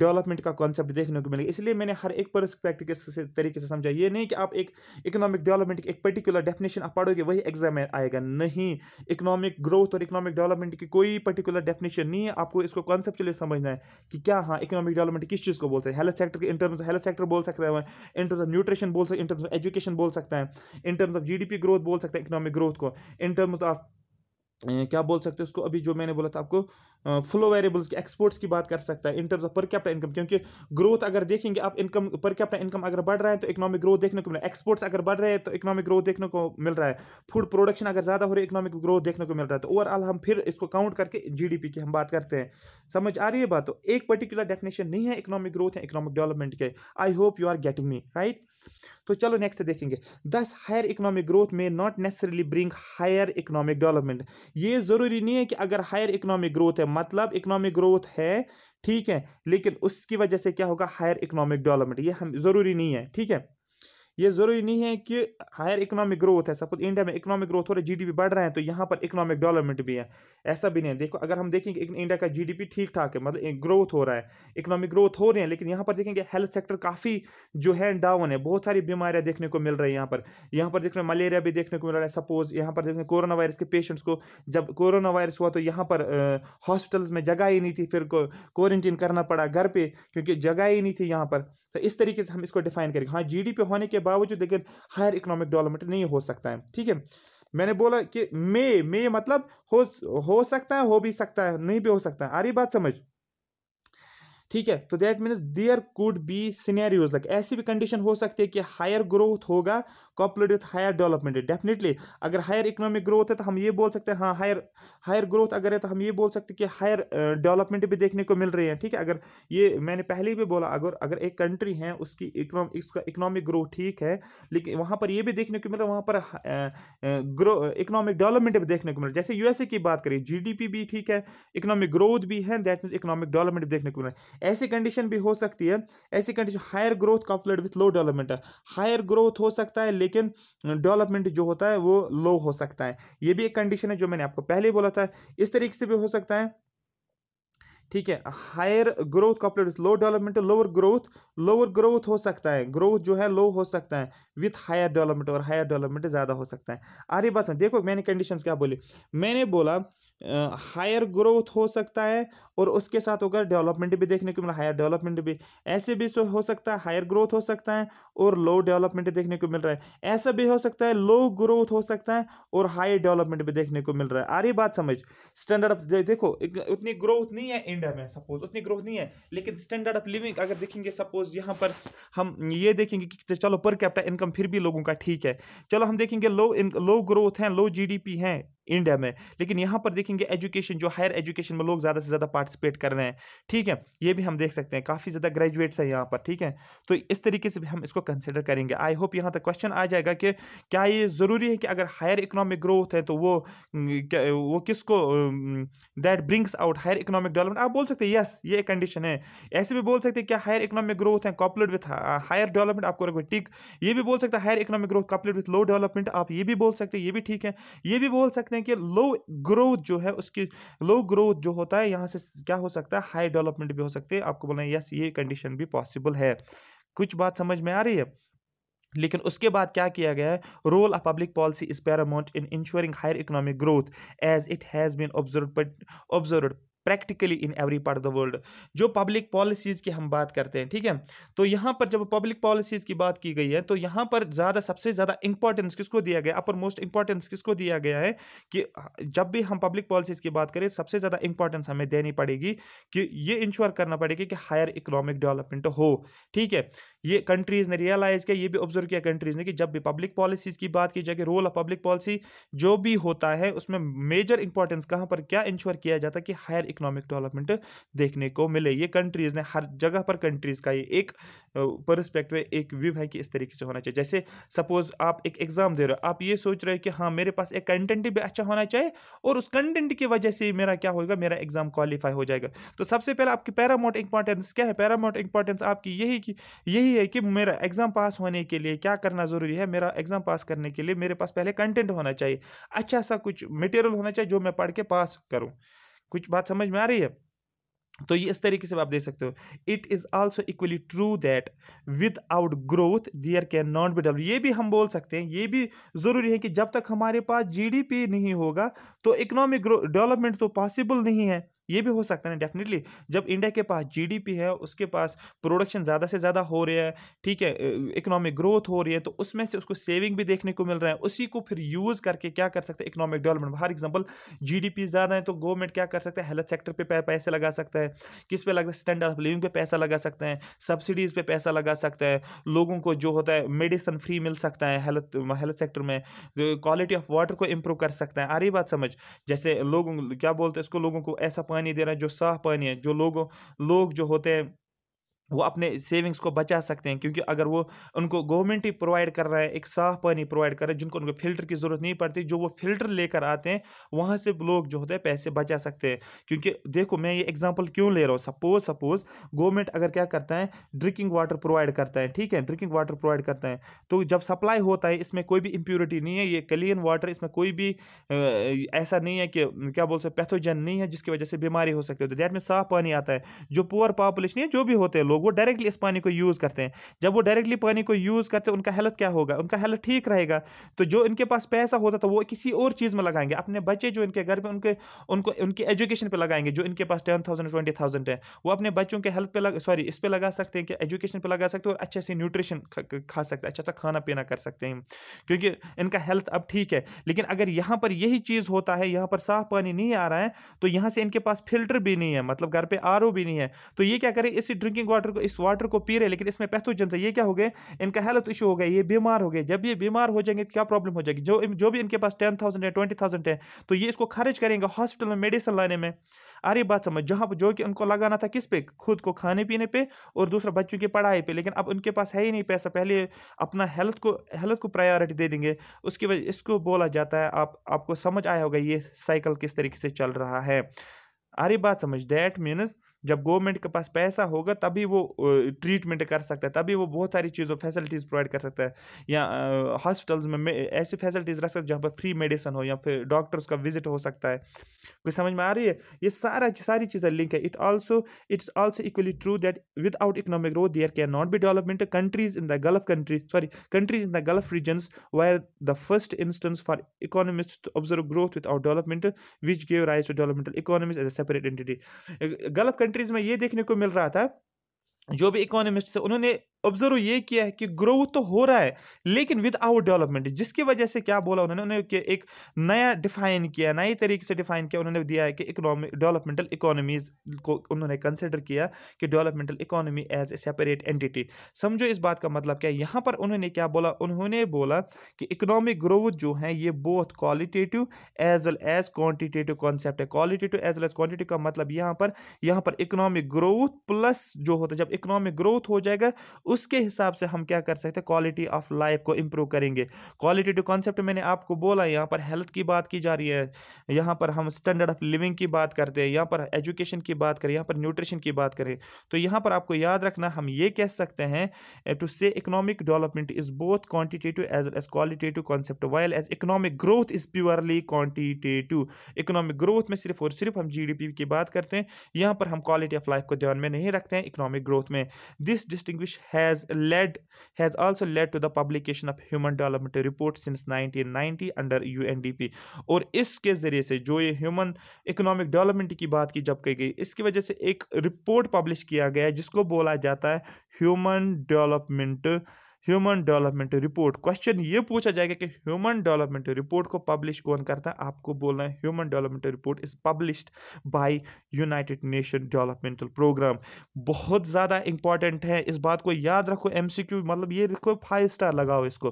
डेवलपमेंट का कॉन्सेप्ट देखने को मिलेगा इसलिए मैंने हर एक परस्पेक्टिव के तरीके से समझा ये नहीं कि आप एक इकोनॉमिक डेवलपमेंट की एक पर्टिकुलर डेफिनेशन आप पढ़ोगे वही एग्जाम में आएगा नहीं इकोनॉमिक ग्रोथ और इकोनॉमिक डेवलपमेंट की कोई पर्टिकुलर डेफिनेशन नहीं है आपको इसको कॉन्सेप्चुअली समझना है कि क्या हाँ इकोनॉमिक डेवलपमेंट किस चीज़ को बोल सकते हैं हेल्थ सेक्टर के इन टर्म्स हेल्थ सेक्टर बोल सकते हैं इन टर्म्स ऑफ न्यूट्रिशन बोल सकते इन टर्म्स ऑफ एजुकेशन बोल सकते हैं in terms of G growth बोल सकते हैं इकोनॉमिक ग्रोथ को इन टर्म्स ऑफ क्या बोल सकते हैं उसको अभी जो मैंने बोला था आपको फ्लो वेरिएबल्स की एक्सपोर्ट्स की बात कर सकता है in terms of per capital income क्योंकि ग्रोथ अगर देखेंगे आप इनकम पर कैपिटल इनकम अगर बढ़ रहा है तो इकोनॉमिक ग्रोथ देखने को मिल रहा है एक्सपोर्ट्स अगर बढ़ रहे हैं तो इकोनॉमिक ग्रोथ देखने को मिल रहा है फूड प्रोडक्शन अगर ज़्यादा हो रही है इकोनॉमिक ग्रोथ देखने को मिल रहा है तो ओवरऑल हम फिर इसको काउंट करके जी की हम बात करते हैं समझ आ रही है बात तो एक पर्टिकुलर डेफिनेशन नहीं है इकोनॉमिक ग्रोथ या इकोनॉमिक डेवलपमेंट के I hope you are getting me right तो चलो नेक्स्ट देखेंगे दस हायर इकोनॉमिक ग्रोथ में not necessarily bring higher economic development ये ज़रूरी नहीं है कि अगर हायर इकोनॉमिक ग्रोथ है मतलब इकोनॉमिक ग्रोथ है ठीक है लेकिन उसकी वजह से क्या होगा हायर इकोनॉमिक डेवलपमेंट ये हम ज़रूरी नहीं है ठीक है ये ज़रूरी नहीं है कि हायर इकोनॉमिक ग्रोथ है सपोज इंडिया में इकोनॉमिक ग्रोथ हो रही है जीडीपी बढ़ रहा है तो यहाँ पर इकोनॉमिक डेवलपमेंट भी है ऐसा भी नहीं है देखो अगर हम देखेंगे इंडिया का जी ठीक ठाक है मतलब ग्रोथ हो रहा है इकोनॉमिक ग्रोथ हो रही है लेकिन यहाँ पर देखेंगे हेल्थ सेक्टर काफ़ी जो है डाउन है बहुत सारी बीमारियाँ देखने को मिल रही है यहाँ पर यहाँ पर देख मलेरिया भी देखने को मिल रहा है सपोज यहाँ पर देखने कोरोना वायरस के पेशेंट्स को जब कोरोना वायरस हुआ तो यहाँ पर हॉस्पिटल्स में जगह ही नहीं थी फिर क्वारंटीन करना पड़ा घर पर क्योंकि जगह ही नहीं थी यहाँ पर तो इस तरीके से हम इसको डिफाइन करेंगे हाँ जी होने के बावजूद लेकिन हायर इकोनॉमिक डेवलपमेंट नहीं हो सकता है ठीक है मैंने बोला कि मे मे मतलब हो हो सकता है हो भी सकता है नहीं भी हो सकता है आ रही बात समझ ठीक है तो that means there could be scenarios like ऐसी भी कंडीशन हो सकती है कि हायर ग्रोथ होगा coupled with higher development definitely अगर हायर इकोनॉमिक ग्रोथ है तो हम ये बोल सकते हैं हाँ हायर हायर ग्रोथ अगर है तो हम ये बोल सकते हैं कि हायर डेवलपमेंट भी देखने को मिल रही है ठीक है अगर ये मैंने पहले भी बोला अगर अगर एक कंट्री है उसकी इकोनॉमिक ग्रोथ ठीक है लेकिन वहाँ पर यह भी देखने को मिल रहा है वहाँ पर ग्रो इकोनॉमिक डेवलपमेंट भी देखने को मिल रहा है जैसे यूएसए की बात करें जीडीपी भी ठीक है इकोनॉमिक ग्रोथ भी है दैट मीन्स इकोनॉमिक डेवलपमेंट भी देखने को मिल रहा है ऐसी कंडीशन भी हो सकती है ऐसी condition higher growth coupled with low development है हायर ग्रोथ हो सकता है लेकिन डेवलपमेंट जो होता है वो लो हो सकता है ये भी एक कंडीशन है जो मैंने आपको पहले बोला था इस तरीके से भी हो सकता है ठीक है higher growth coupled low development lower growth lower growth हो सकता है ग्रोथ जो है लो हो सकता है विथ हायर डेवलपमेंट और हायर डेवलपमेंट ज़्यादा हो सकता है आ रही बात देखो मैंने कंडीशन क्या बोली मैंने बोला हायर ग्रोथ हो सकता है और उसके साथ होगा डेवलपमेंट भी देखने को मिला हायर डेवलपमेंट भी ऐसे भी हो सकता है हायर ग्रोथ हो सकता है और लो डेवलपमेंट देखने को मिल रहा है ऐसा भी हो सकता है लो ग्रोथ हो सकता है और हायर डेवलपमेंट भी देखने को मिल रहा है आ रही बात समझ स्टैंडर्ड ऑफ देखो उतनी ग्रोथ नहीं है इंडिया में सपोज उतनी ग्रोथ नहीं है लेकिन स्टैंडर्ड ऑफ लिविंग अगर देखेंगे सपोज यहाँ पर हम ये देखेंगे कि चलो पर कैपिटा इनकम फिर भी लोगों का ठीक है चलो हम देखेंगे लो इन लो ग्रोथ है लो जीडीपी है इंडिया में लेकिन यहाँ पर देखेंगे एजुकेशन जो हायर एजुकेशन में लोग ज़्यादा से ज़्यादा पार्टिसिपेट कर रहे हैं ठीक है ये भी हम देख सकते हैं काफ़ी ज़्यादा ग्रेजुएट्स हैं यहाँ पर ठीक है तो इस तरीके से भी हम इसको कंसिडर करेंगे आई होप यहाँ तक क्वेश्चन आ जाएगा कि क्या ये ज़रूरी है कि अगर हायर इकोनॉमिक ग्रोथ है तो वो वो किस को that brings out higher economic development आप बोल सकते हैं यस ये कंडीशन है ऐसे भी बोल सकते हैं क्या हायर इकोनॉमिक ग्रोथ है कॉपलेट विथ हायर डेवलपमेंट आपको रखो ठीक ये भी बोल सकते हैं higher economic growth coupled with low development आप ये भी बोल सकते हैं ये भी ठीक है ये भी बोल सकते सकते हैं कि लो ग्रोथ जो है उसकी लो ग्रोथ जो होता है यहाँ से क्या हो सकता है हाई डेवलपमेंट भी हो सकती है आपको बोलना यस ये कंडीशन भी पॉसिबल है कुछ बात समझ में आ रही है लेकिन उसके बाद क्या किया गया है role of public policy is paramount in ensuring higher economic growth as it has been observe observe practically in every part of the world जो पब्लिक पॉलिसीज़ की हम बात करते हैं ठीक है तो यहाँ पर जब पब्लिक पॉलिसीज़ की बात की गई है तो यहाँ पर ज़्यादा सबसे ज़्यादा इंपॉर्टेंस किसको दिया गया अपर मोस्ट इंपॉर्टेंस किसको दिया गया है कि हाँ, जब भी हम पब्लिक पॉलिसीज़ की बात करें सबसे ज़्यादा इंपॉर्टेंस हमें देनी पड़ेगी कि ये इंश्योर करना पड़ेगा कि हायर इकोनॉमिक डेवलपमेंट हो ठीक है ये कंट्रीज़ ने रियलाइज़ किया ये भी ऑब्जर्व किया कंट्रीज़ ने कि जब भी पब्लिक पॉलिसीज़ की बात की जाए कि रोल ऑफ पब्लिक पॉलिसी जो भी होता है उसमें मेजर इंपॉर्टेंस कहाँ पर क्या इंश्योर किया जाता है कि हायर इकोनॉमिक डेवलपमेंट देखने को मिले ये कंट्रीज़ ने हर जगह पर कंट्रीज़ का ये एक परस्पेक्टिव एक व्यू है कि इस तरीके से होना चाहिए जैसे सपोज आप एक एग्ज़ाम दे रहे हो आप ये सोच रहे हो कि हाँ मेरे पास एक कंटेंट भी अच्छा होना चाहिए और उस कंटेंट की वजह से मेरा क्या होगा मेरा एग्ज़ाम क्वालिफाई हो जाएगा तो सबसे पहले आपकी पैरामोट इंपॉर्टेंस क्या है पैरामोट इंपॉर्टेंस आपकी यही कि यही है कि मेरा एग्ज़ाम पास होने के लिए क्या करना ज़रूरी है मेरा एग्ज़ाम पास करने के लिए मेरे पास पहले कंटेंट होना चाहिए अच्छा सा कुछ मटेरियल होना चाहिए जो मैं पढ़ के पास करूँ कुछ बात समझ में आ रही है तो ये इस तरीके से आप देख सकते हो it is also equally true that without growth there can not be develop ये भी हम बोल सकते हैं ये भी ज़रूरी है कि जब तक हमारे पास जीडीपी नहीं होगा तो इकोनॉमिक डेवलपमेंट तो पॉसिबल नहीं है ये भी हो सकता है डेफिनेटली जब इंडिया के पास जीडीपी है उसके पास प्रोडक्शन ज़्यादा से ज़्यादा हो रहा है ठीक है इकोनॉमिक ग्रोथ हो रही है तो उसमें से उसको सेविंग भी देखने को मिल रहा है उसी को फिर यूज़ करके क्या कर सकते हैं इकोनॉमिक डेवलपमेंट फॉर एग्जाम्पल जी ज़्यादा है तो गवर्नमेंट क्या कर सकते हैं हेल्थ सेक्टर पर पैसे लगा सकता है किस पे लगा स्टैंडर्ड ऑफ लिविंग पे पैसा लगा सकते हैं सब्सिडीज़ पर पैसा लगा सकता है लोगों को जो होता है मेडिसिन फ्री मिल सकता है हेल्थ हेल्थ सेक्टर में क्वालिटी ऑफ वाटर को इम्प्रूव कर सकता है आ रही बात समझ जैसे लोगों क्या बोलते हैं इसको लोगों को ऐसा पानी दे रहा है जो साफ पानी है जो लोगों लोग जो होते हैं वो अपने सेविंग्स को बचा सकते हैं क्योंकि अगर वो उनको गवर्नमेंट ही प्रोवाइड कर रहा है एक साफ पानी प्रोवाइड कर रहा है जिनको उनको फिल्टर की ज़रूरत नहीं पड़ती जो वो फिल्टर लेकर आते हैं वहाँ से लोग जो होते हैं पैसे बचा सकते हैं क्योंकि देखो मैं ये एग्जाम्पल क्यों ले रहा हूँ सपोज सपोज गवर्नमेंट अगर क्या करता है ड्रिंकिंग वाटर प्रोवाइड करता है ठीक है ड्रिंकिंग वाटर प्रोवाइड करता है तो जब सप्लाई होता है इसमें कोई भी इम्प्योरिटी नहीं है ये क्लीन वाटर इसमें कोई भी ऐसा नहीं है कि क्या बोलते हैं पैथोजन नहीं है जिसकी वजह से बीमारी हो सकती है तो दैट में साफ पानी आता है जो पुअर पॉपुलेशन है जो भी होते हैं लोग वो डायरेक्टली इस पानी को यूज़ करते हैं जब वो डायरेक्टली पानी को यूज़ करते हैं उनका हेल्थ क्या होगा उनका हेल्थ ठीक रहेगा तो जो इनके पास पैसा होता था वो किसी और चीज़ में लगाएंगे अपने बच्चे जो इनके घर में उनके उनको उनकी एजुकेशन पर लगाएंगे जो इनके पास टेन थाउजेंड ट्वेंटी थाउजेंड है वो अपने बच्चों के हेल्थ पर सॉरी इस पर लगा सकते हैं कि एजुकेशन पर लगा सकते हैं और अच्छे से न्यूट्रिशन खा सकते हैं अच्छा सा खाना पीना कर सकते हैं क्योंकि इनका हेल्थ अब ठीक है लेकिन अगर यहाँ पर यही चीज़ होता है यहाँ पर साफ पानी नहीं आ रहा है तो यहाँ से इनके पास फिल्टर भी नहीं है मतलब घर पे आर भी नहीं है तो ये क्या करें इसी ड्रिंकिंग वाटर वाटर को इस वाटर को पी रहे लेकिन इसमें पैथोजन से ये क्या हो गए इनका हेल्थ इशू हो गया ये बीमार हो गए जब ये बीमार हो जाएंगे क्या प्रॉब्लम हो जाएगी जो जो भी इनके पास टेन थाउजेंड है ट्वेंटी थाउजेंड है तो ये इसको खर्च करेंगे हॉस्पिटल में मेडिसिन लाने में अरे बात समझ जहाँ जो कि उनको लगाना था किस पे खुद को खाने पीने पे और दूसरा बच्चों की पढ़ाई पे लेकिन अब उनके पास है ही नहीं पैसा पहले अपना हेल्थ को हेल्थ को प्रायोरिटी दे देंगे उसकी वजह इसको बोला जाता है आप आपको समझ आया होगा ये साइकिल किस तरीके से चल रहा है अरे बात समझ दैट मीन्स जब गवर्नमेंट के पास पैसा होगा तभी वो ट्रीटमेंट कर सकता है तभी वो बहुत सारी चीज़ों फैसिलिटीज़ प्रोवाइड कर सकता है या हॉस्पिटल्स में ऐसी फैसिलिटीज़ रख सकते हैं जहाँ पर फ्री मेडिसिन हो या फिर डॉक्टर्स का विजिट हो सकता है कुछ समझ में आ रही है ये सारा सारी चीज़ें लिंक है it also it's also equally true that without economic growth there can not be development countries in the Gulf country sorry countries in the Gulf regions were the first instance for economist to observe growth without development which gave rise to developmental economies as a separate entity Gulf country countries में ये देखने को मिल रहा था जो भी इकोनॉमिस्ट थे उन्होंने ऑब्जर्व ये किया है कि ग्रोथ तो हो रहा है लेकिन विद आउट डेवलपमेंट जिसकी वजह से क्या बोला उन्होंने उन्हें एक नया डिफाइन किया नए तरीके से डिफाइन किया उन्होंने दिया है कि इकोनॉमिक डेवलपमेंटल इकोनॉमीज को उन्होंने कंसिडर किया कि developmental economy as a separate entity समझो इस बात का मतलब क्या है यहाँ पर उन्होंने क्या बोला उन्होंने बोला कि इकोनॉमिक ग्रोथ जो है ये both qualitative as well as quantitative concept है qualitative as well as quantitative का मतलब यहाँ पर यहाँ पर इकोनॉमिक ग्रोथ प्लस जो होता है जब इकोनॉमिक ग्रोथ हो जाएगा उसके हिसाब से हम क्या कर सकते हैं क्वालिटी ऑफ लाइफ को इम्प्रूव करेंगे क्वालिटी टू कॉन्सेप्ट मैंने आपको बोला यहाँ पर हेल्थ की बात की जा रही है यहाँ पर हम स्टैंडर्ड ऑफ लिविंग की बात करते हैं यहाँ पर एजुकेशन की बात करें यहाँ पर न्यूट्रिशन की बात करें तो यहाँ पर आपको याद रखना हम ये कह सकते हैं टू से economic development is both quantitative as as qualitative concept while as economic growth is purely quantitative economic growth में सिर्फ और सिर्फ हम जी की बात करते हैं यहाँ पर हम क्वालिटी ऑफ लाइफ को ध्यान में नहीं रखते हैं इकोनॉमिक ग्रोथ में दिस डिस्टिंग्विश है has led has also led to the publication of human development report since 1990 under UNDP और इसके ज़रिए से जो ये ह्यूमन इकोनॉमिक डेवलपमेंट की बात की जब कही गई इसकी वजह से एक रिपोर्ट पब्लिश किया गया जिसको बोला जाता है human development human development report question ये पूछा जाएगा कि ह्यूमन डेवलपमेंट रिपोर्ट को पब्लिश कौन करता है आपको बोलना है human development report is published by United Nation developmental program बहुत ज़्यादा इंपॉर्टेंट है इस बात को याद रखो एम मतलब ये रखो फाइव स्टार लगाओ इसको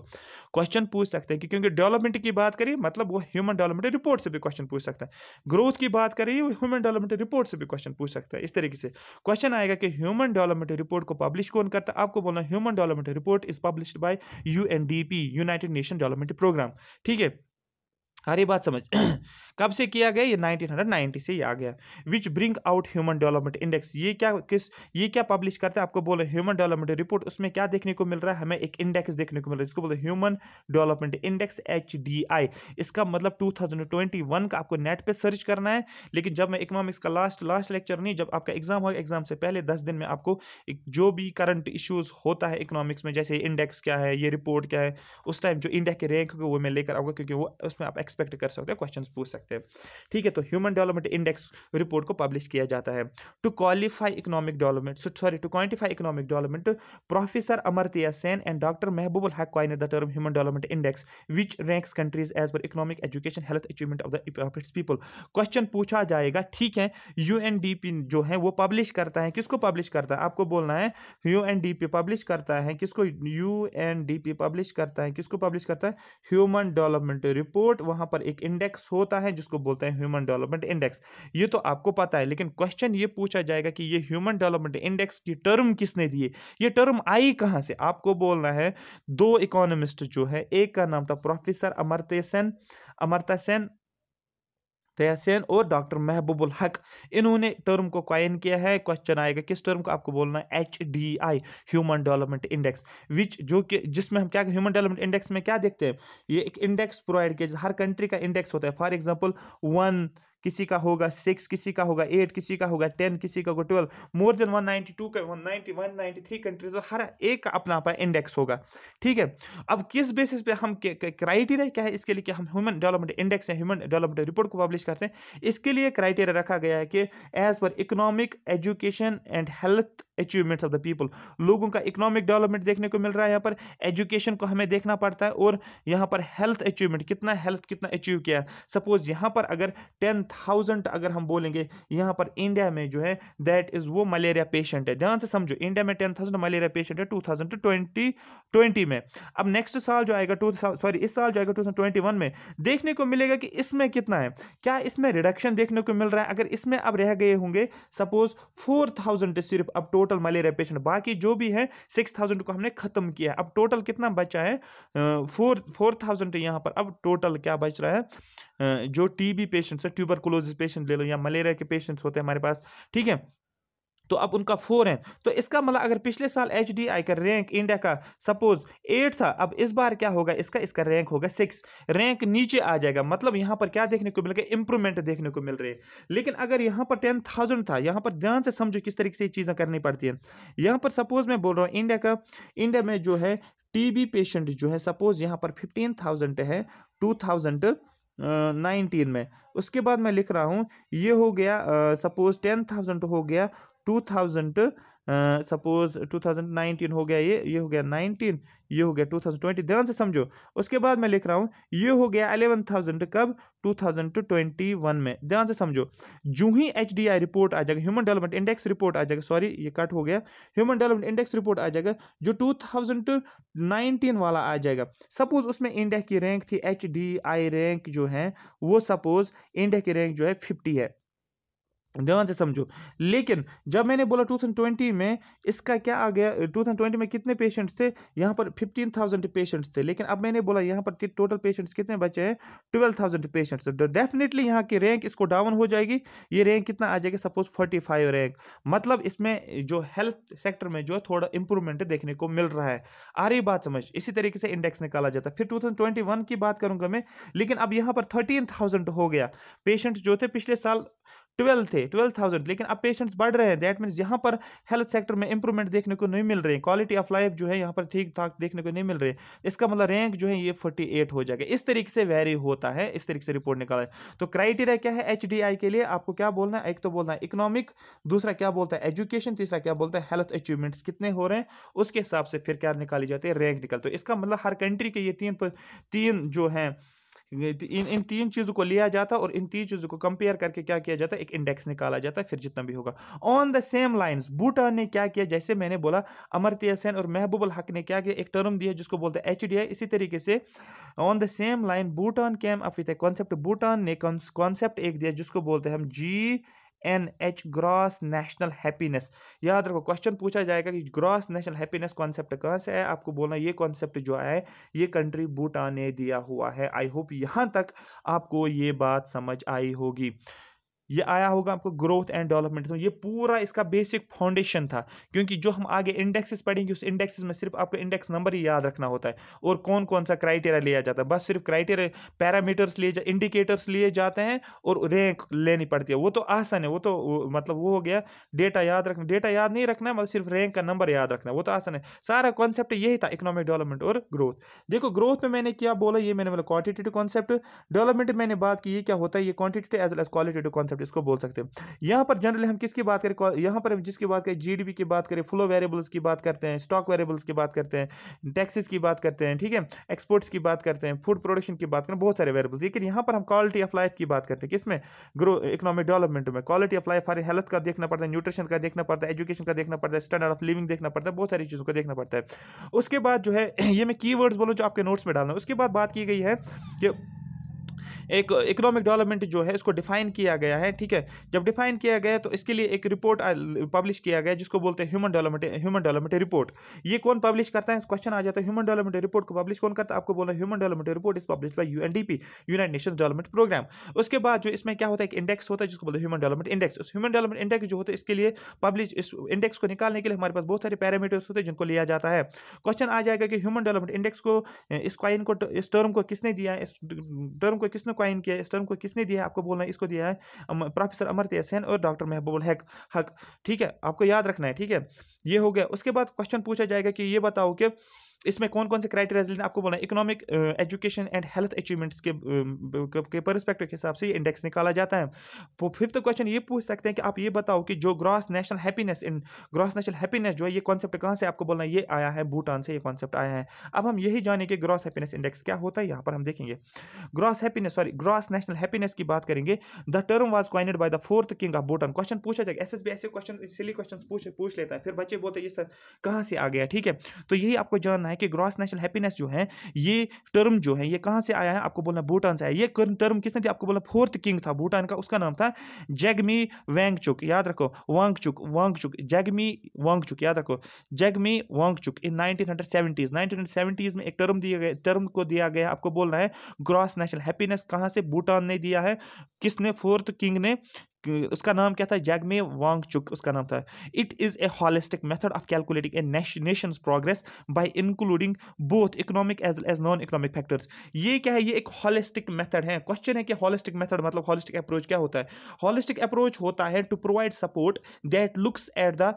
क्वेश्चन पूछ सकते हैं कि क्योंकि डेवलपमेंट की बात करिए मतलब वो ह्यूमन डेवलपमेंट रिपोर्ट से भी क्वेश्चन पूछ सकता है ग्रोथ की बात करिए वो ह्यूमन डेवलपमेंट रिपोर्ट से भी क्वेश्चन पूछ सकता है इस तरीके से क्वेश्चन आएगा कि ह्यूमन डेवलपमेंट रिपोर्ट को पब्लिश कौन करता है आपको बोलना human development report is published by UNDP United Nation Development Program ठीक है हरी बात समझ कब से किया गया ये 1990 से ही आ गया which bring out human development index ये क्या किस ये क्या पब्लिश करते हैं आपको बोले ह्यूमन डेवलपमेंट रिपोर्ट उसमें क्या देखने को मिल रहा है हमें एक इंडेक्स देखने को मिल रहा है इसको बोलते हैं ह्यूमन डेवलपमेंट इंडेक्स एच इसका मतलब टू का आपको नेट पर सर्च करना है लेकिन जब मैं इकोनॉमिक्स का लास्ट लास्ट लेक्चर नहीं जब आपका एग्जाम होगा एग्जाम से पहले दस दिन में आपको जो भी करंट इशूज़ होता है इकोनॉमिक्स में जैसे इंडेक्स क्या है ये रिपोर्ट क्या है उस टाइम जो इंडिया के रैंक होगा वो मैं लेकर आऊँगा क्योंकि वो उसमें आप एक्सपेक्ट कर सकते हैं क्वेश्चन पूछ सकते हैं ठीक है तो ह्यूमन डेवलपमेंट इंडेक्स रिपोर्ट को पब्लिश किया जाता है to qualify economic development sorry to quantify economic development professor Amartya Sen and doctor Mahbub ul Haq coin the term human development index which ranks countries as per economic education health achievement of the of people question पूछा जाएगा ठीक है यू जो है वो पब्लिश करता है किसको पब्लिश करता है आपको बोलना है यू पब्लिश करता है किसको यू पब्लिश करता है किसको पब्लिश करता है ह्यूमन डेवलपमेंट रिपोर्ट वहां वहां पर एक इंडेक्स होता है जिसको बोलते हैं ह्यूमन डेवलपमेंट इंडेक्स ये तो आपको पता है लेकिन क्वेश्चन ये पूछा जाएगा कि ये ह्यूमन डेवलपमेंट इंडेक्स की टर्म किसने दिए ये टर्म आई कहाँ से आपको बोलना है दो इकोनॉमिस्ट जो है एक का नाम था प्रोफेसर अमरत्य सेन अमरता सेन तहसैन और डॉक्टर महबूबुल हक इन्होंने टर्म को क्वाइन किया है क्वेश्चन आएगा किस टर्म को आपको बोलना है H D I human development index which जो कि जिसमें हम क्या ह्यूमन डेवलपमेंट इंडेक्स में क्या देखते हैं ये एक इंडेक्स प्रोवाइड किया हर कंट्री का इंडेक्स होता है फॉर एग्जाम्पल वन किसी का होगा सिक्स किसी का होगा एट किसी का होगा टेन किसी का होगा twelve more than one ninety two का one ninety one ninety three countries हर एक का अपना अपना इंडेक्स होगा ठीक है अब किस बेसिस पे हम क्राइटेरिया क्या है इसके लिए कि हम ह्यूमन डेवलपमेंट इंडेक्स या ह्यूमन डेवलपमेंट रिपोर्ट को पब्लिश करते हैं इसके लिए क्राइटेरिया रखा गया है कि as per economic education and health achievements of the people लोगों का इकोनॉमिक डेवलपमेंट देखने को मिल रहा है यहाँ पर एजुकेशन को हमें देखना पड़ता है और यहाँ पर हेल्थ अचीवमेंट कितना हेल्थ कितना अचीव किया है सपोज यहाँ पर अगर टेन थाउजेंड अगर हम बोलेंगे यहाँ पर इंडिया में जो है दैट इज़ वो मलेरिया पेशेंट है ध्यान से समझो इंडिया में टेन थाउजेंड मलेरिया पेशेंट है two thousand to twenty twenty में अब नेक्स्ट साल जो आएगा टू सॉरी इस साल जो आएगा टू थाउजेंड ट्वेंटी वन में देखने को मिलेगा कि इसमें कितना है क्या इसमें रिडक्शन देखने को मिल रहा है अगर इसमें अब रह गए होंगे सपोज फोर थाउजेंड सिर्फ अब टोटल टोटल मलेरिया पेशेंट बाकी जो भी है सिक्स थाउजेंड को हमने ख़त्म किया अब टोटल कितना बचा है फोर फोर थाउजेंड यहाँ पर अब टोटल क्या बच रहा है जो टीबी पेशेंट्स है ट्यूबरकुलोसिस पेशेंट ले लो या मलेरिया के पेशेंट्स होते हैं हमारे पास ठीक है तो अब उनका फोर है तो इसका मतलब अगर पिछले साल एच का रैंक इंडिया का सपोज एट था अब इस बार क्या होगा इसका इसका रैंक होगा सिक्स रैंक नीचे आ जाएगा मतलब यहाँ पर क्या देखने को मिल गया इंप्रूवमेंट देखने को मिल रही है लेकिन अगर यहाँ पर टेन थाउजेंड था यहाँ पर ध्यान से समझो किस तरीके से चीज़ें करनी पड़ती हैं यहाँ पर सपोज मैं बोल रहा हूँ इंडिया का इंडिया में जो है टीबी पेशेंट जो है सपोज यहाँ पर फिफ्टीन थाउजेंड है टू थाउजेंड नाइनटीन में उसके बाद मैं लिख रहा हूँ ये हो गया सपोज टेन थाउजेंड हो गया two thousand suppose two thousand nineteen हो गया ये ये हो गया नाइनटीन ये हो गया टू थाउजेंड ट्वेंटी ध्यान से समझो उसके बाद मैं लिख रहा हूँ ये हो गया एलेवन थाउजेंड कब टू थाउजेंड ट्वेंटी वन में ध्यान से समझो जो ही एच डी आई रिपोर्ट आ जाएगा ह्यूमन डेवलपमेंट इंडेक्स रिपोर्ट आ जाएगा सॉरी ये कट हो गया ह्यूमन डेवलपमेंट इंडेक्स रिपोर्ट आ जाएगा जो टू थाउजेंड नाइनटीन वाला आ जाएगा सपोज उसमें इंडिया की रैंक थी एच डी आई रैंक जो है वो सपोज इंडिया की रैंक जो है फिफ्टी है ध्यान से समझो लेकिन जब मैंने बोला 2020 में इसका क्या आ गया 2020 में कितने पेशेंट्स थे यहाँ पर 15,000 पेशेंट्स थे लेकिन अब मैंने बोला यहाँ पर टोटल पेशेंट्स कितने बचे हैं 12,000 पेशेंट्स तो डेफिनेटली यहाँ की रैंक इसको डाउन हो जाएगी ये रैंक कितना आ जाएगा सपोज 45 रैंक मतलब इसमें जो हेल्थ सेक्टर में जो है थोड़ा इंप्रूवमेंट देखने को मिल रहा है आ रही बात समझ इसी तरीके से इंडेक्स निकाला जाता है फिर टू की बात करूँगा मैं लेकिन अब यहाँ पर थर्टीन हो गया पेशेंट्स जो थे पिछले साल ट्वेल्व थे ट्वेल्व थाउजेंड लेकिन अब पेशेंट्स बढ़ रहे हैं दैट मीन्स यहाँ पर हेल्थ सेक्टर में इंप्रूवमेंट देखने को नहीं मिल रही है क्वालिटी ऑफ लाइफ जो है यहाँ पर ठीक ठाक देखने को नहीं मिल रही है इसका मतलब रैंक जो है ये फोर्टी एट हो जाएगा इस तरीके से वेरी होता है इस तरीके से रिपोर्ट निकाला तो क्राइटेरिया क्या है एच के लिए आपको क्या बोलना है एक तो बोलना है इकोनॉमिक दूसरा क्या बोलता है एजुकेशन तीसरा क्या बोलता है हेल्थ अचीवमेंट्स कितने हो रहे हैं उसके हिसाब से फिर क्या निकाली जाती है रैंक निकलते तो हैं इसका मतलब हर कंट्री के ये तीन तीन जो हैं इन इन तीन चीज़ों को लिया जाता और इन तीन चीज़ों को कंपेयर करके क्या किया जाता है एक इंडेक्स निकाला जाता है फिर जितना भी होगा on the same lines Bhutan ने क्या किया जैसे मैंने बोला अमरती सेन और महबूबुल हक ने क्या किया एक टर्म दिया जिसको बोलते हैं एच इसी तरीके से on the same line Bhutan came up with concept Bhutan ने कॉन्सेप्ट एक दिया जिसको बोलते हैं हम G N H gross national happiness याद रखो क्वेश्चन पूछा जाएगा कि ग्रॉस नेशनल हैप्पीनेस कॉन्सेप्ट कहाँ से है आपको बोलना ये कॉन्सेप्ट जो है ये कंट्री भूटान ने दिया हुआ है आई होप यहाँ तक आपको ये बात समझ आई होगी ये आया होगा आपको ग्रोथ एंड डेवलपमेंट ये पूरा इसका बेसिक फाउंडेशन था क्योंकि जो हम आगे इंडेक्सेस पढ़ेंगे उस इंडेक्सेस में सिर्फ आपको इंडेक्स नंबर ही याद रखना होता है और कौन कौन सा क्राइटेरिया लिया जाता है बस सिर्फ क्राइटेरिया पैरामीटर्स लिए जा इंडिकेटर्स लिए जाते हैं और रैंक लेनी पड़ती है वो तो आसान है वो तो मतलब वो हो गया डेटा याद रखना डेटा याद नहीं रखना मतलब सिर्फ रैंक का नंबर याद रखना वो तो आसान है सारा कॉन्सेप्ट यही था इकोनॉमिक डेवलपमेंट और ग्रोथ देखो ग्रोथ में मैंने क्या बोला ये मैंने बोला क्वांटिटेटिव कॉन्सेप्ट डेवलपमेंट मैंने बात की ये क्या होता है ये quantitative as well as qualitative concept इसको बोल सकते हैं यहाँ पर जनरली हम किसकी बात करें यहाँ पर हम जिसकी बात करें जीडीपी की बात करें फ्लो वेरिएबल्स की बात करते हैं स्टॉक वेरिएबल्स की बात करते हैं टैक्सेस की बात करते हैं ठीक है एक्सपोर्ट्स की बात करते हैं फूड प्रोडक्शन की बात करें बहुत सारे वेरेबल्स लेकिन यहाँ पर हम क्वालिटी ऑफ लाइफ की बात करते हैं किसमें ग्रो इकोनॉमिक डेवलपमेंट में क्वालिटी ऑफ लाइफ हमारे हेल्थ का देखना पड़ता है न्यूट्रिशन का देखना पड़ता है एजुकेशन का देखना पड़ता है स्टैंडर्ड ऑफ लिविंग देखना पड़ता है बहुत सारी चीज़ों को देखना पड़ता है उसके बाद जो है ये मैं की बोलूँ जो आपके नोट्स में डालना उसके बाद बात की गई है कि एक इकोनॉमिक डेवलपमेंट जो है इसको डिफाइन किया गया है ठीक है जब डिफाइन किया गया तो इसके लिए एक रिपोर्ट पब्लिश किया गया जिसको बोलते हैं human development human development report ये कौन पब्लिश करता है क्वेश्चन आ जाता है ह्यूमन डेवलपमेंट रिपोर्ट को पब्लिश कौन करता है आपको बोला human development report is publish by UNDP united nation development program उसके बाद जो इसमें क्या होता है एक इंडेक्स होता है जिसको बोलते हैं ह्यूमन डेवलपमेंट इंडेक्स उस ह्यूमन डेवलपमेंट इंडेक्स जो होता है इसके लिए पब्लिश इस इंडेक्स को निकालने के लिए हमारे पास बहुत सारे पैरामीटर्स होते हैं जिनको लिया जाता है क्वेश्चन आ जाएगा कि ह्यूमन डेवलपमेंट इंडेक्स को इस क्वाइन को इस टर्म को किसने दिया इस टर्म को किसने कॉइन किया इस टर्म को किसने दिया है आपको बोलना है इसको दिया है प्रोफेसर अमर सेन और डॉक्टर महबूबुल हक हक ठीक है आपको याद रखना है ठीक है ये हो गया उसके बाद क्वेश्चन पूछा जाएगा कि ये बताओ कि इसमें कौन कौन से क्राइटेरियाज लेने आपको बोला economic education and health achievements के के परस्पेक्टिव के हिसाब से ये इंडेक्स निकाला जाता है वो फिफ्थ क्वेश्चन ये पूछ सकते हैं कि आप ये बताओ कि जो ग्रॉस नेशनल हैप्पीनेस इन ग्रॉस नेशनल हैप्पीनेस जो है ये कॉन्सेप्ट कहाँ से आपको बोलना ये आया है भूटान से ये कॉन्सेप्ट आया है अब हम यही जाने कि ग्रॉस हैप्पीनेस इंडेक्स क्या होता है यहाँ पर हम देखेंगे gross happiness sorry gross national happiness की बात करेंगे the term was coined by the fourth king of Bhutan question पूछा जाएगा एस ऐसे क्वेश्चन सिली क्वेश्चन पूछ पूछ लेता है फिर बच्चे बोलते हैं ये सर कहाँ से आ गया ठीक है तो यही आपको जानना है है कि ग्रॉस नेशनल हैप्पीनेस जो है ये टर्म जो है ये कहाँ से आया है आपको बोलना भूटान से आया ये टर्म किसने दिया आपको बोला फोर्थ किंग था भूटान का उसका नाम था जैगमी वैंगचुक याद रखो वांगचुक वांगचुक जैगमी वांगचुक याद रखो Jigme Wangchuck in nineteen hundred में एक टर्म दिया गया टर्म को दिया गया आपको बोलना है ग्रॉस नेशनल हैप्पीनेस कहाँ से भूटान ने दिया है किसने फोर्थ किंग ने उसका नाम क्या था जैगमे वांग चुक उसका नाम था it is a holistic method of calculating a nation progress by including both economic as as non economic factors ये क्या है ये एक हॉलिस्टिक मेथड है क्वेश्चन है कि हॉलिस्टिक मेथड मतलब हॉलिस्टिक अप्रोच क्या होता है हॉलिस्टिक अप्रोच होता है to provide support that looks at the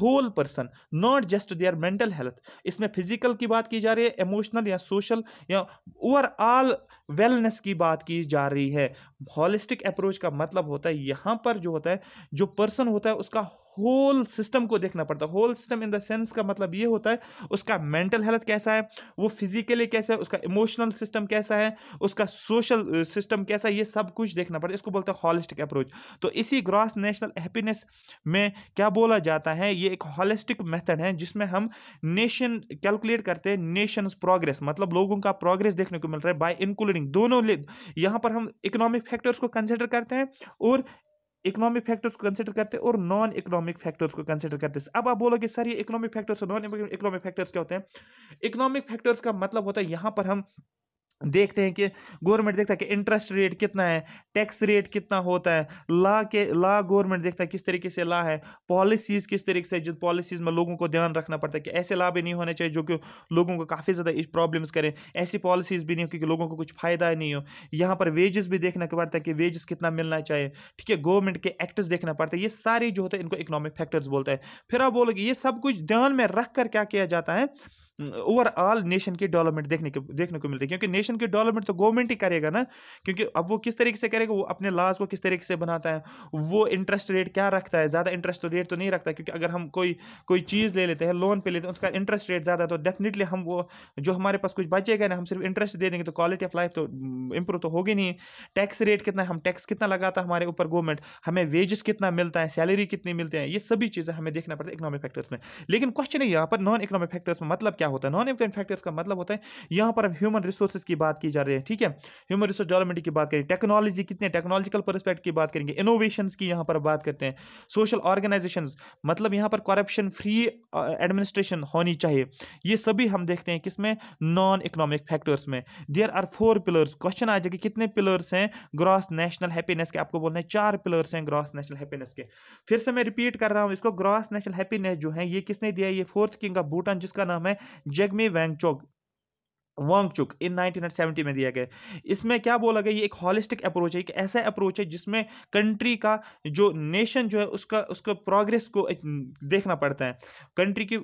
whole person not just their mental health इसमें फिजिकल की बात की जा रही है इमोशनल या सोशल या ओवरऑल वेलनेस की बात की जा रही है हॉलिस्टिक अप्रोच का मतलब होता है यहाँ यहाँ पर जो होता है जो पर्सन होता है उसका होल सिस्टम को देखना पड़ता है whole system in the sense का मतलब ये होता है उसका मेंटल हेल्थ कैसा है वो फिजिकली कैसा है उसका इमोशनल सिस्टम कैसा है उसका सोशल सिस्टम कैसा है ये सब कुछ देखना पड़ता है इसको बोलते हैं हॉलिस्टिक अप्रोच तो इसी ग्रॉस नेशनल हैप्पीनेस में क्या बोला जाता है ये एक हॉलिस्टिक मेथड है जिसमें हम नेशन कैलकुलेट करते हैं नेशन प्रोग्रेस मतलब लोगों का प्रोग्रेस देखने को मिल रहा है बाय इंक्लूडिंग दोनों यहाँ पर हम इकोनॉमिक फैक्टर्स को कंसिडर करते हैं और इकोनॉमिक फैक्टर्स को कंसिडर करते हैं और नॉन इकोनॉमिक फैक्टर्स को कंसिडर करते हैं अब आप बोलोगे सर ये इकोनॉमिक फैक्टर्स और नॉन इकोनॉमिक फैक्टर्स क्या होते हैं इकोनॉमिक फैक्टर्स का मतलब होता है यहाँ पर हम देखते हैं कि गवर्नमेंट देखता है कि इंटरेस्ट रेट कितना है टैक्स रेट कितना होता है ला के ला गवर्नमेंट देखता है किस तरीके से ला है पॉलिसीज़ किस तरीके से जिन पॉलिसीज़ में लोगों को ध्यान रखना पड़ता है कि ऐसे ला भी नहीं होने चाहिए जो कि लोगों को काफ़ी ज़्यादा इस प्रॉब्लम्स करें ऐसी पॉलिसीज़ भी नहीं हो क्योंकि लोगों को कुछ फ़ायदा नहीं हो यहाँ पर वेजेस भी देखना पड़ता है कि वेजेस कितना मिलना चाहिए ठीक है गवर्नमेंट के एक्ट्स देखना पड़ता है ये सारे जो होते हैं इनको इकोनॉमिक फैक्टर्स बोलता है फिर आप बोलोगे ये सब कुछ ध्यान में रख कर क्या किया जाता है ओवरऑल नेशन की डेवलपमेंट देखने के देखने को मिल रही है क्योंकि नेशन की डेवलपमेंट तो गवर्नमेंट ही करेगा ना क्योंकि अब वो किस तरीके से करेगा वो अपने लाज को किस तरीके से बनाता है वो इंटरेस्ट रेट क्या रखता है ज़्यादा इंटरेस्ट रेट तो नहीं रखता क्योंकि अगर हम कोई कोई चीज़ ले लेते हैं लोन पर लेते हैं उसका इंटरेस्ट रेट ज़्यादा तो डेफिनेटली हम वो जो हमारे पास कुछ बचेगा ना हम सिर्फ इंटरेस्ट दे देंगे तो क्वालिटी ऑफ लाइफ तो इंप्रूव mm, तो होगी नहीं टैक्स रेट कितना हम टैक्स कितना लगाता है हमारे ऊपर गवर्नमेंट हमें वेजेस कितना मिलता है सैलरी कितनी मिलती है ये सभी चीज़ें हमें देखना पड़ता है इकोनॉमिक फैक्टर्स में लेकिन क्वेश्चन है यहाँ पर नॉन इकोनॉमिक फैक्टर्स में मतलब क्या क्या होता है नॉन इम्पैक्ट फैक्टर्स का मतलब होता है यहाँ पर ह्यूमन रिसोर्स की बात की जा रही है ठीक है ह्यूमन रिसोर्स डेवलपमेंट की बात करें टेक्नोलॉजी कितने टेक्नोलॉजिकल परस्पेक्ट की बात करेंगे इनोवेशन की यहाँ पर बात करते हैं सोशल ऑर्गेनाइजेशन मतलब यहाँ पर करप्शन फ्री एडमिनिस्ट्रेशन होनी चाहिए ये सभी हम देखते हैं किसमें नॉन इकोनॉमिक फैक्टर्स में there are four pillars question आ जाएगा कितने पिलर्स हैं ग्रॉस नेशनल हैप्पीनेस के आपको बोलना है चार पिलर्स हैं ग्रॉस नेशनल हैप्पीनेस के फिर से मैं रिपीट कर रहा हूँ इसको ग्रॉस नेशनल हैप्पीनेस जो है ये किसने दिया ये फोर्थ किंग ऑफ भूटान जिसका नाम है Jack May Wang चुक इन 1970 में दिया गया इसमें क्या बोला गया ये एक हॉलिस्टिक अप्रोच है एक ऐसा अप्रोच है जिसमें कंट्री का जो नेशन जो है उसका उसका प्रोग्रेस को देखना पड़ता है कंट्री की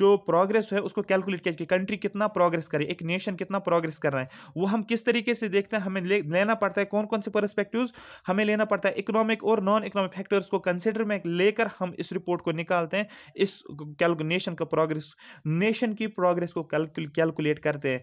जो प्रोग्रेस है उसको कैलकुलेट किया कि कंट्री कितना प्रोग्रेस करे एक नेशन कितना प्रोग्रेस कर रहा है वो हम किस तरीके से देखते हैं हमें ले, लेना पड़ता है कौन कौन से परस्पेक्टिव हमें लेना पड़ता है इकोनॉमिक और नॉन इकोनॉमिक फैक्टर्स को कंसिडर में लेकर हम इस रिपोर्ट को निकालते हैं इस नेशन का प्रोग्रेस नेशन की प्रोग्रेस को कैलकुलेट करते हैं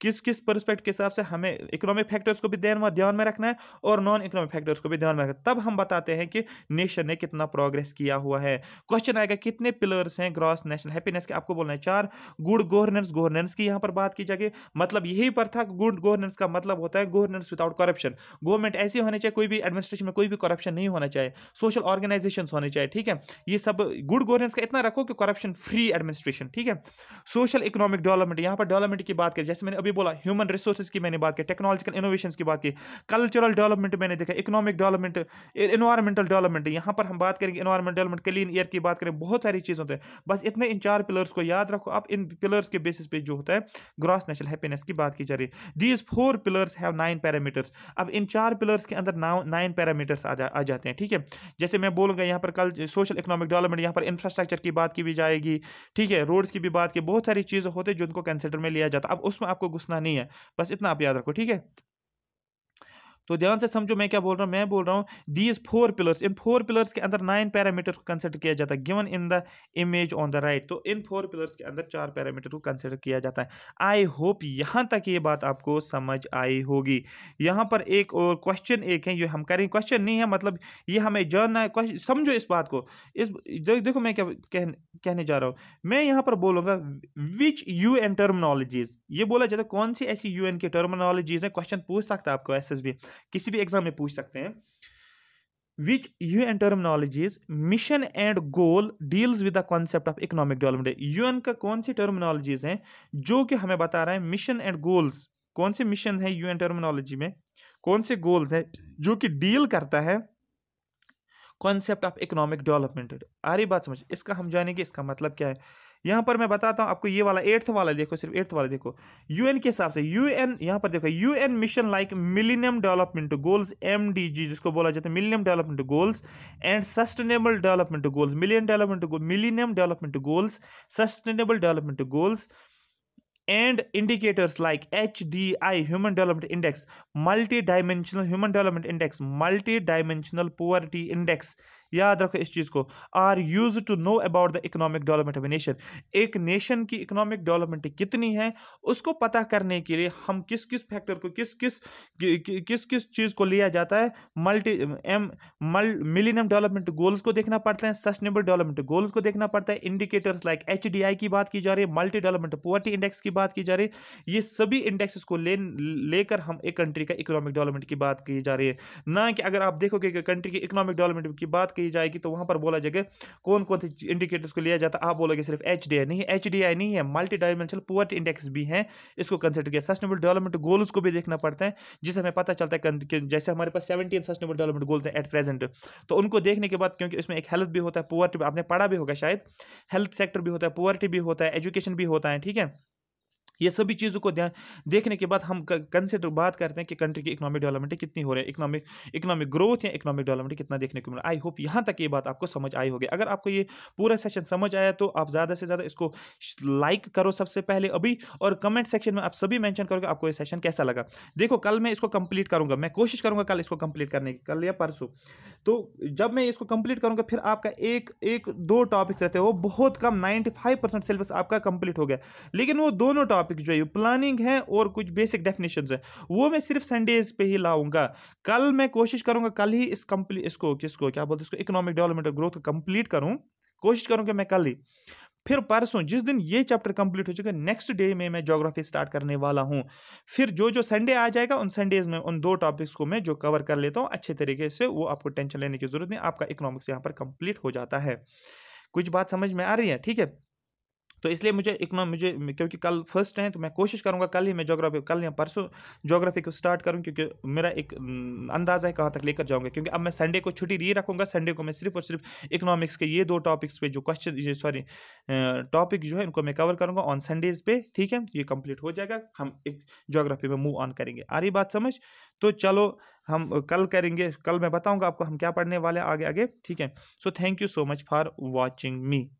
किस किस परस्पेक्ट के हिसाब से हमें इकोनॉमिक फैक्टर्स को भी ध्यान में रखना है और नॉन इकोनॉमिक फैक्टर्स को भी ध्यान में रखना तब हम बताते हैं कि नेशन ने कितना प्रोग्रेस किया हुआ है क्वेश्चन आएगा कितने पिलर्स हैं ग्रॉस नेशनल हैप्पीनेस के आपको बोलना है चार गुड गवर्नेंस गवर्नेंस की यहाँ पर बात की जाएगी मतलब यही पर था गुड गवर्नेंस का मतलब होता है गवर्नेंस विदाउट करप्शन गवर्नमेंट ऐसी होनी चाहिए कोई भी एडमिनिस्ट्रेशन में कोई भी करप्शन नहीं होना चाहिए सोशल ऑर्गेनाइजेशन होने चाहिए ठीक है ये सब गुड गवर्नेंस का इतना रखो कि करप्शन फ्री एडमिनिस्ट्रेशन ठीक है सोशल इकोनॉमिक डेवलपमेंट यहाँ पर डेवलपमेंट की बात करें जैसे मैंने भी बोला ह्यूमन रिसोर्सेज की मैंने बात की टेक्नोलॉजिकल इनोवेशन की बात की कल्चरल डेवलपमेंट मैंने देखा इकोनॉमिक डेवलपमेंट इन्वायरमेंटल डेवलपमेंट यहाँ पर हम बात करेंगे इन्वायरमेंट डेवलपमेंट क्लीन एयर की बात करें बहुत सारी चीज़ होते हैं बस इतने इन चार पिलर्स को याद रखो आप इन पिलर्स के बेसिस पे जो होता है ग्रॉस नेशनल हैप्पीनेस की बात की जा रही है these four pillars have nine parameters अब इन चार पिलर्स के अंदर नाउ नाइन पैरामीटर्स आ, जा, आ जाते हैं ठीक है जैसे मैं बोलूँगा यहाँ पर कल सोशल इकोनॉमिक डेवलपमेंट यहाँ पर इंफ्रास्ट्रक्चर की बात की भी जाएगी ठीक है रोड्स की भी बात की बहुत सारी चीज़ें होते हैं जिनको कंसिडर में लिया जाता है अब उसमें आपको घुसना नहीं है बस इतना आप याद रखो ठीक है तो ध्यान से समझो मैं क्या बोल रहा हूँ मैं बोल रहा हूँ these four pillars in four pillars के अंदर नाइन पैरामीटर्स को कंसिडर किया जाता है given in the image on the right तो इन फोर पिलर्स के अंदर चार पैरामीटर को कंसिडर किया जाता है आई होप यहाँ तक ये बात आपको समझ आई होगी यहाँ पर एक और क्वेश्चन एक है ये हम हैं क्वेश्चन नहीं है मतलब ये हमें जानना है समझो इस बात को इस देखो मैं क्या कह कहने जा रहा हूँ मैं यहाँ पर बोलूँगा विच यू एन टर्मिनोलॉजीज ये बोला जाता है कौन सी ऐसी यू एन की टर्मिनोलॉजीज हैं क्वेश्चन पूछ सकता है आपको एस एस बी किसी भी एग्जाम में पूछ सकते हैं which U N terminologies mission and goal deals with the concept of economic development U N का कौन सी टर्मिनोलॉजीज हैं जो कि हमें बता रहा है मिशन एंड गोल्स कौन से मिशन है यू एन टर्मिनोलॉजी में कौन से गोल्स हैं जो कि डील करता है कॉन्सेप्ट ऑफ इकोनॉमिक डेवलपमेंट आ रही बात समझ इसका हम जानेंगे इसका मतलब क्या है यहाँ पर मैं बताता हूँ आपको ये वाला एट्थ वाला देखो सिर्फ एट्थ वाला देखो यूएन के हिसाब से यूएन यहाँ पर देखो UN mission like millennium development goals M जिसको बोला जाता है millennium development goals and sustainable development goals million development millennium development goals sustainable development goals like H D I human development index multi dimensional human development index multi dimensional Poverty index याद रखो इस चीज़ को are use to know about the economic development of a nation एक नेशन की इकोनॉमिक डेवलपमेंट कितनी है उसको पता करने के लिए हम किस किस फैक्टर को किस किस कि, किस किस चीज़ को लिया जाता है मल्टी एम मल मिलीनियम डेवलपमेंट गोल्स को देखना पड़ता है सस्टेनेबल डेवलपमेंट गोल्स को देखना पड़ता है इंडिकेटर्स लाइक एच की बात की जा रही है मल्टी डेवलपमेंट पोवर्टी इंडेक्स की बात की जा रही है ये सभी इंडेक्सेस को ले लेकर हम एक कंट्री का इकोनॉमिक डेवलपमेंट की बात की जा रही है ना कि अगर आप देखोगे कि कंट्री की इकोनॉमिक डेवलपमेंट की बात की जाएगी तो वहाँ पर बोला जाएगा कौन कौन से इंडिकेटर्स को लिया जाता है आप बोलोगे सिर्फ एच नहीं एच नहीं है मल्टी डायमेंशनल पुअर इंडेक्स भी है इसको कंसिडर किया सस्टेनेबल डेवलपमेंट गोल्स को भी देखना पड़ता है जिससे हमें पता चलता है जैसे हमारे पास सेवेंटीन सस्टेनेबल डेवलपमेंट गोल्स हैं एट प्रेजेंट तो उनको देखने के बाद क्योंकि इसमें एक हेल्थ भी होता है पुअर्टी आपने पढ़ा भी होगा शायद हेल्थ सेक्टर भी होता है पुअर्टी भी होता है एजुकेशन भी होता है ठीक है ये सभी चीज़ों को ध्यान देखने के बाद हम कंसिडर तो बात करते हैं कि कंट्री की इकोनॉमिक डेवलपमेंट कितनी हो रही है इकोनॉमिक इकोनॉमिक ग्रोथ या इकोनॉमिक डेवलपमेंट कितना देखने को मिला आई होप यहाँ तक ये बात आपको समझ आई होगी अगर आपको ये पूरा सेशन समझ आया तो आप ज़्यादा से ज़्यादा इसको लाइक करो सबसे पहले अभी और कमेंट सेक्शन में आप सभी मैंशन करोगे आपको ये सेशन कैसा लगा देखो कल मैं इसको कंप्लीट करूँगा मैं कोशिश करूँगा कल इसको कंप्लीट करने की कल या परसों तो जब मैं इसको कंप्लीट करूँगा फिर आपका एक एक दो टॉपिक्स रहते हैं वो बहुत कम नाइन्टी सिलेबस आपका कंप्लीट हो गया लेकिन वो दोनों टॉपिक टॉपिक जो है प्लानिंग है और कुछ बेसिक डेफिनेशन है वो मैं सिर्फ संडेज पे ही लाऊंगा कल मैं कोशिश करूंगा कल ही इस कंप्ली इसको किसको क्या बोलते इसको इकोनॉमिक डेवलपमेंट और ग्रोथ को कंप्लीट करूँ कोशिश करूँगा मैं कल ही फिर परसों जिस दिन ये चैप्टर कंप्लीट हो चुका है नेक्स्ट डे में मैं ज्योग्राफी स्टार्ट करने वाला हूँ फिर जो जो संडे आ जाएगा उन संडेज में उन दो टॉपिक्स को मैं जो कवर कर लेता हूँ अच्छे तरीके से वो आपको टेंशन लेने की जरूरत नहीं आपका इकोनॉमिक्स यहाँ पर कंप्लीट हो जाता है कुछ बात समझ में आ रही है ठीक है तो इसलिए मुझे इकोनॉमी मुझे क्योंकि कल फर्स्ट है तो मैं कोशिश करूँगा कल ही मैं जोग्राफी कल या परसों जोग्राफी को स्टार्ट करूँ क्योंकि मेरा एक अंदाज़ा है कहाँ तक लेकर जाऊँगा क्योंकि अब मैं संडे को छुट्टी नहीं रखूँगा संडे को मैं सिर्फ और सिर्फ इकोनॉमिक्स के ये दो टॉपिक्स पे जो क्वेश्चन सॉरी टॉपिक जो है इनको मैं कवर करूँगा ऑन संडेज पे ठीक है ये कंप्लीट हो जाएगा हम एक जोग्राफी में मूव ऑन करेंगे आ रही बात समझ तो चलो हम कल करेंगे कल मैं बताऊँगा आपको हम क्या पढ़ने वाले आगे आगे ठीक है so thank you so much for watching me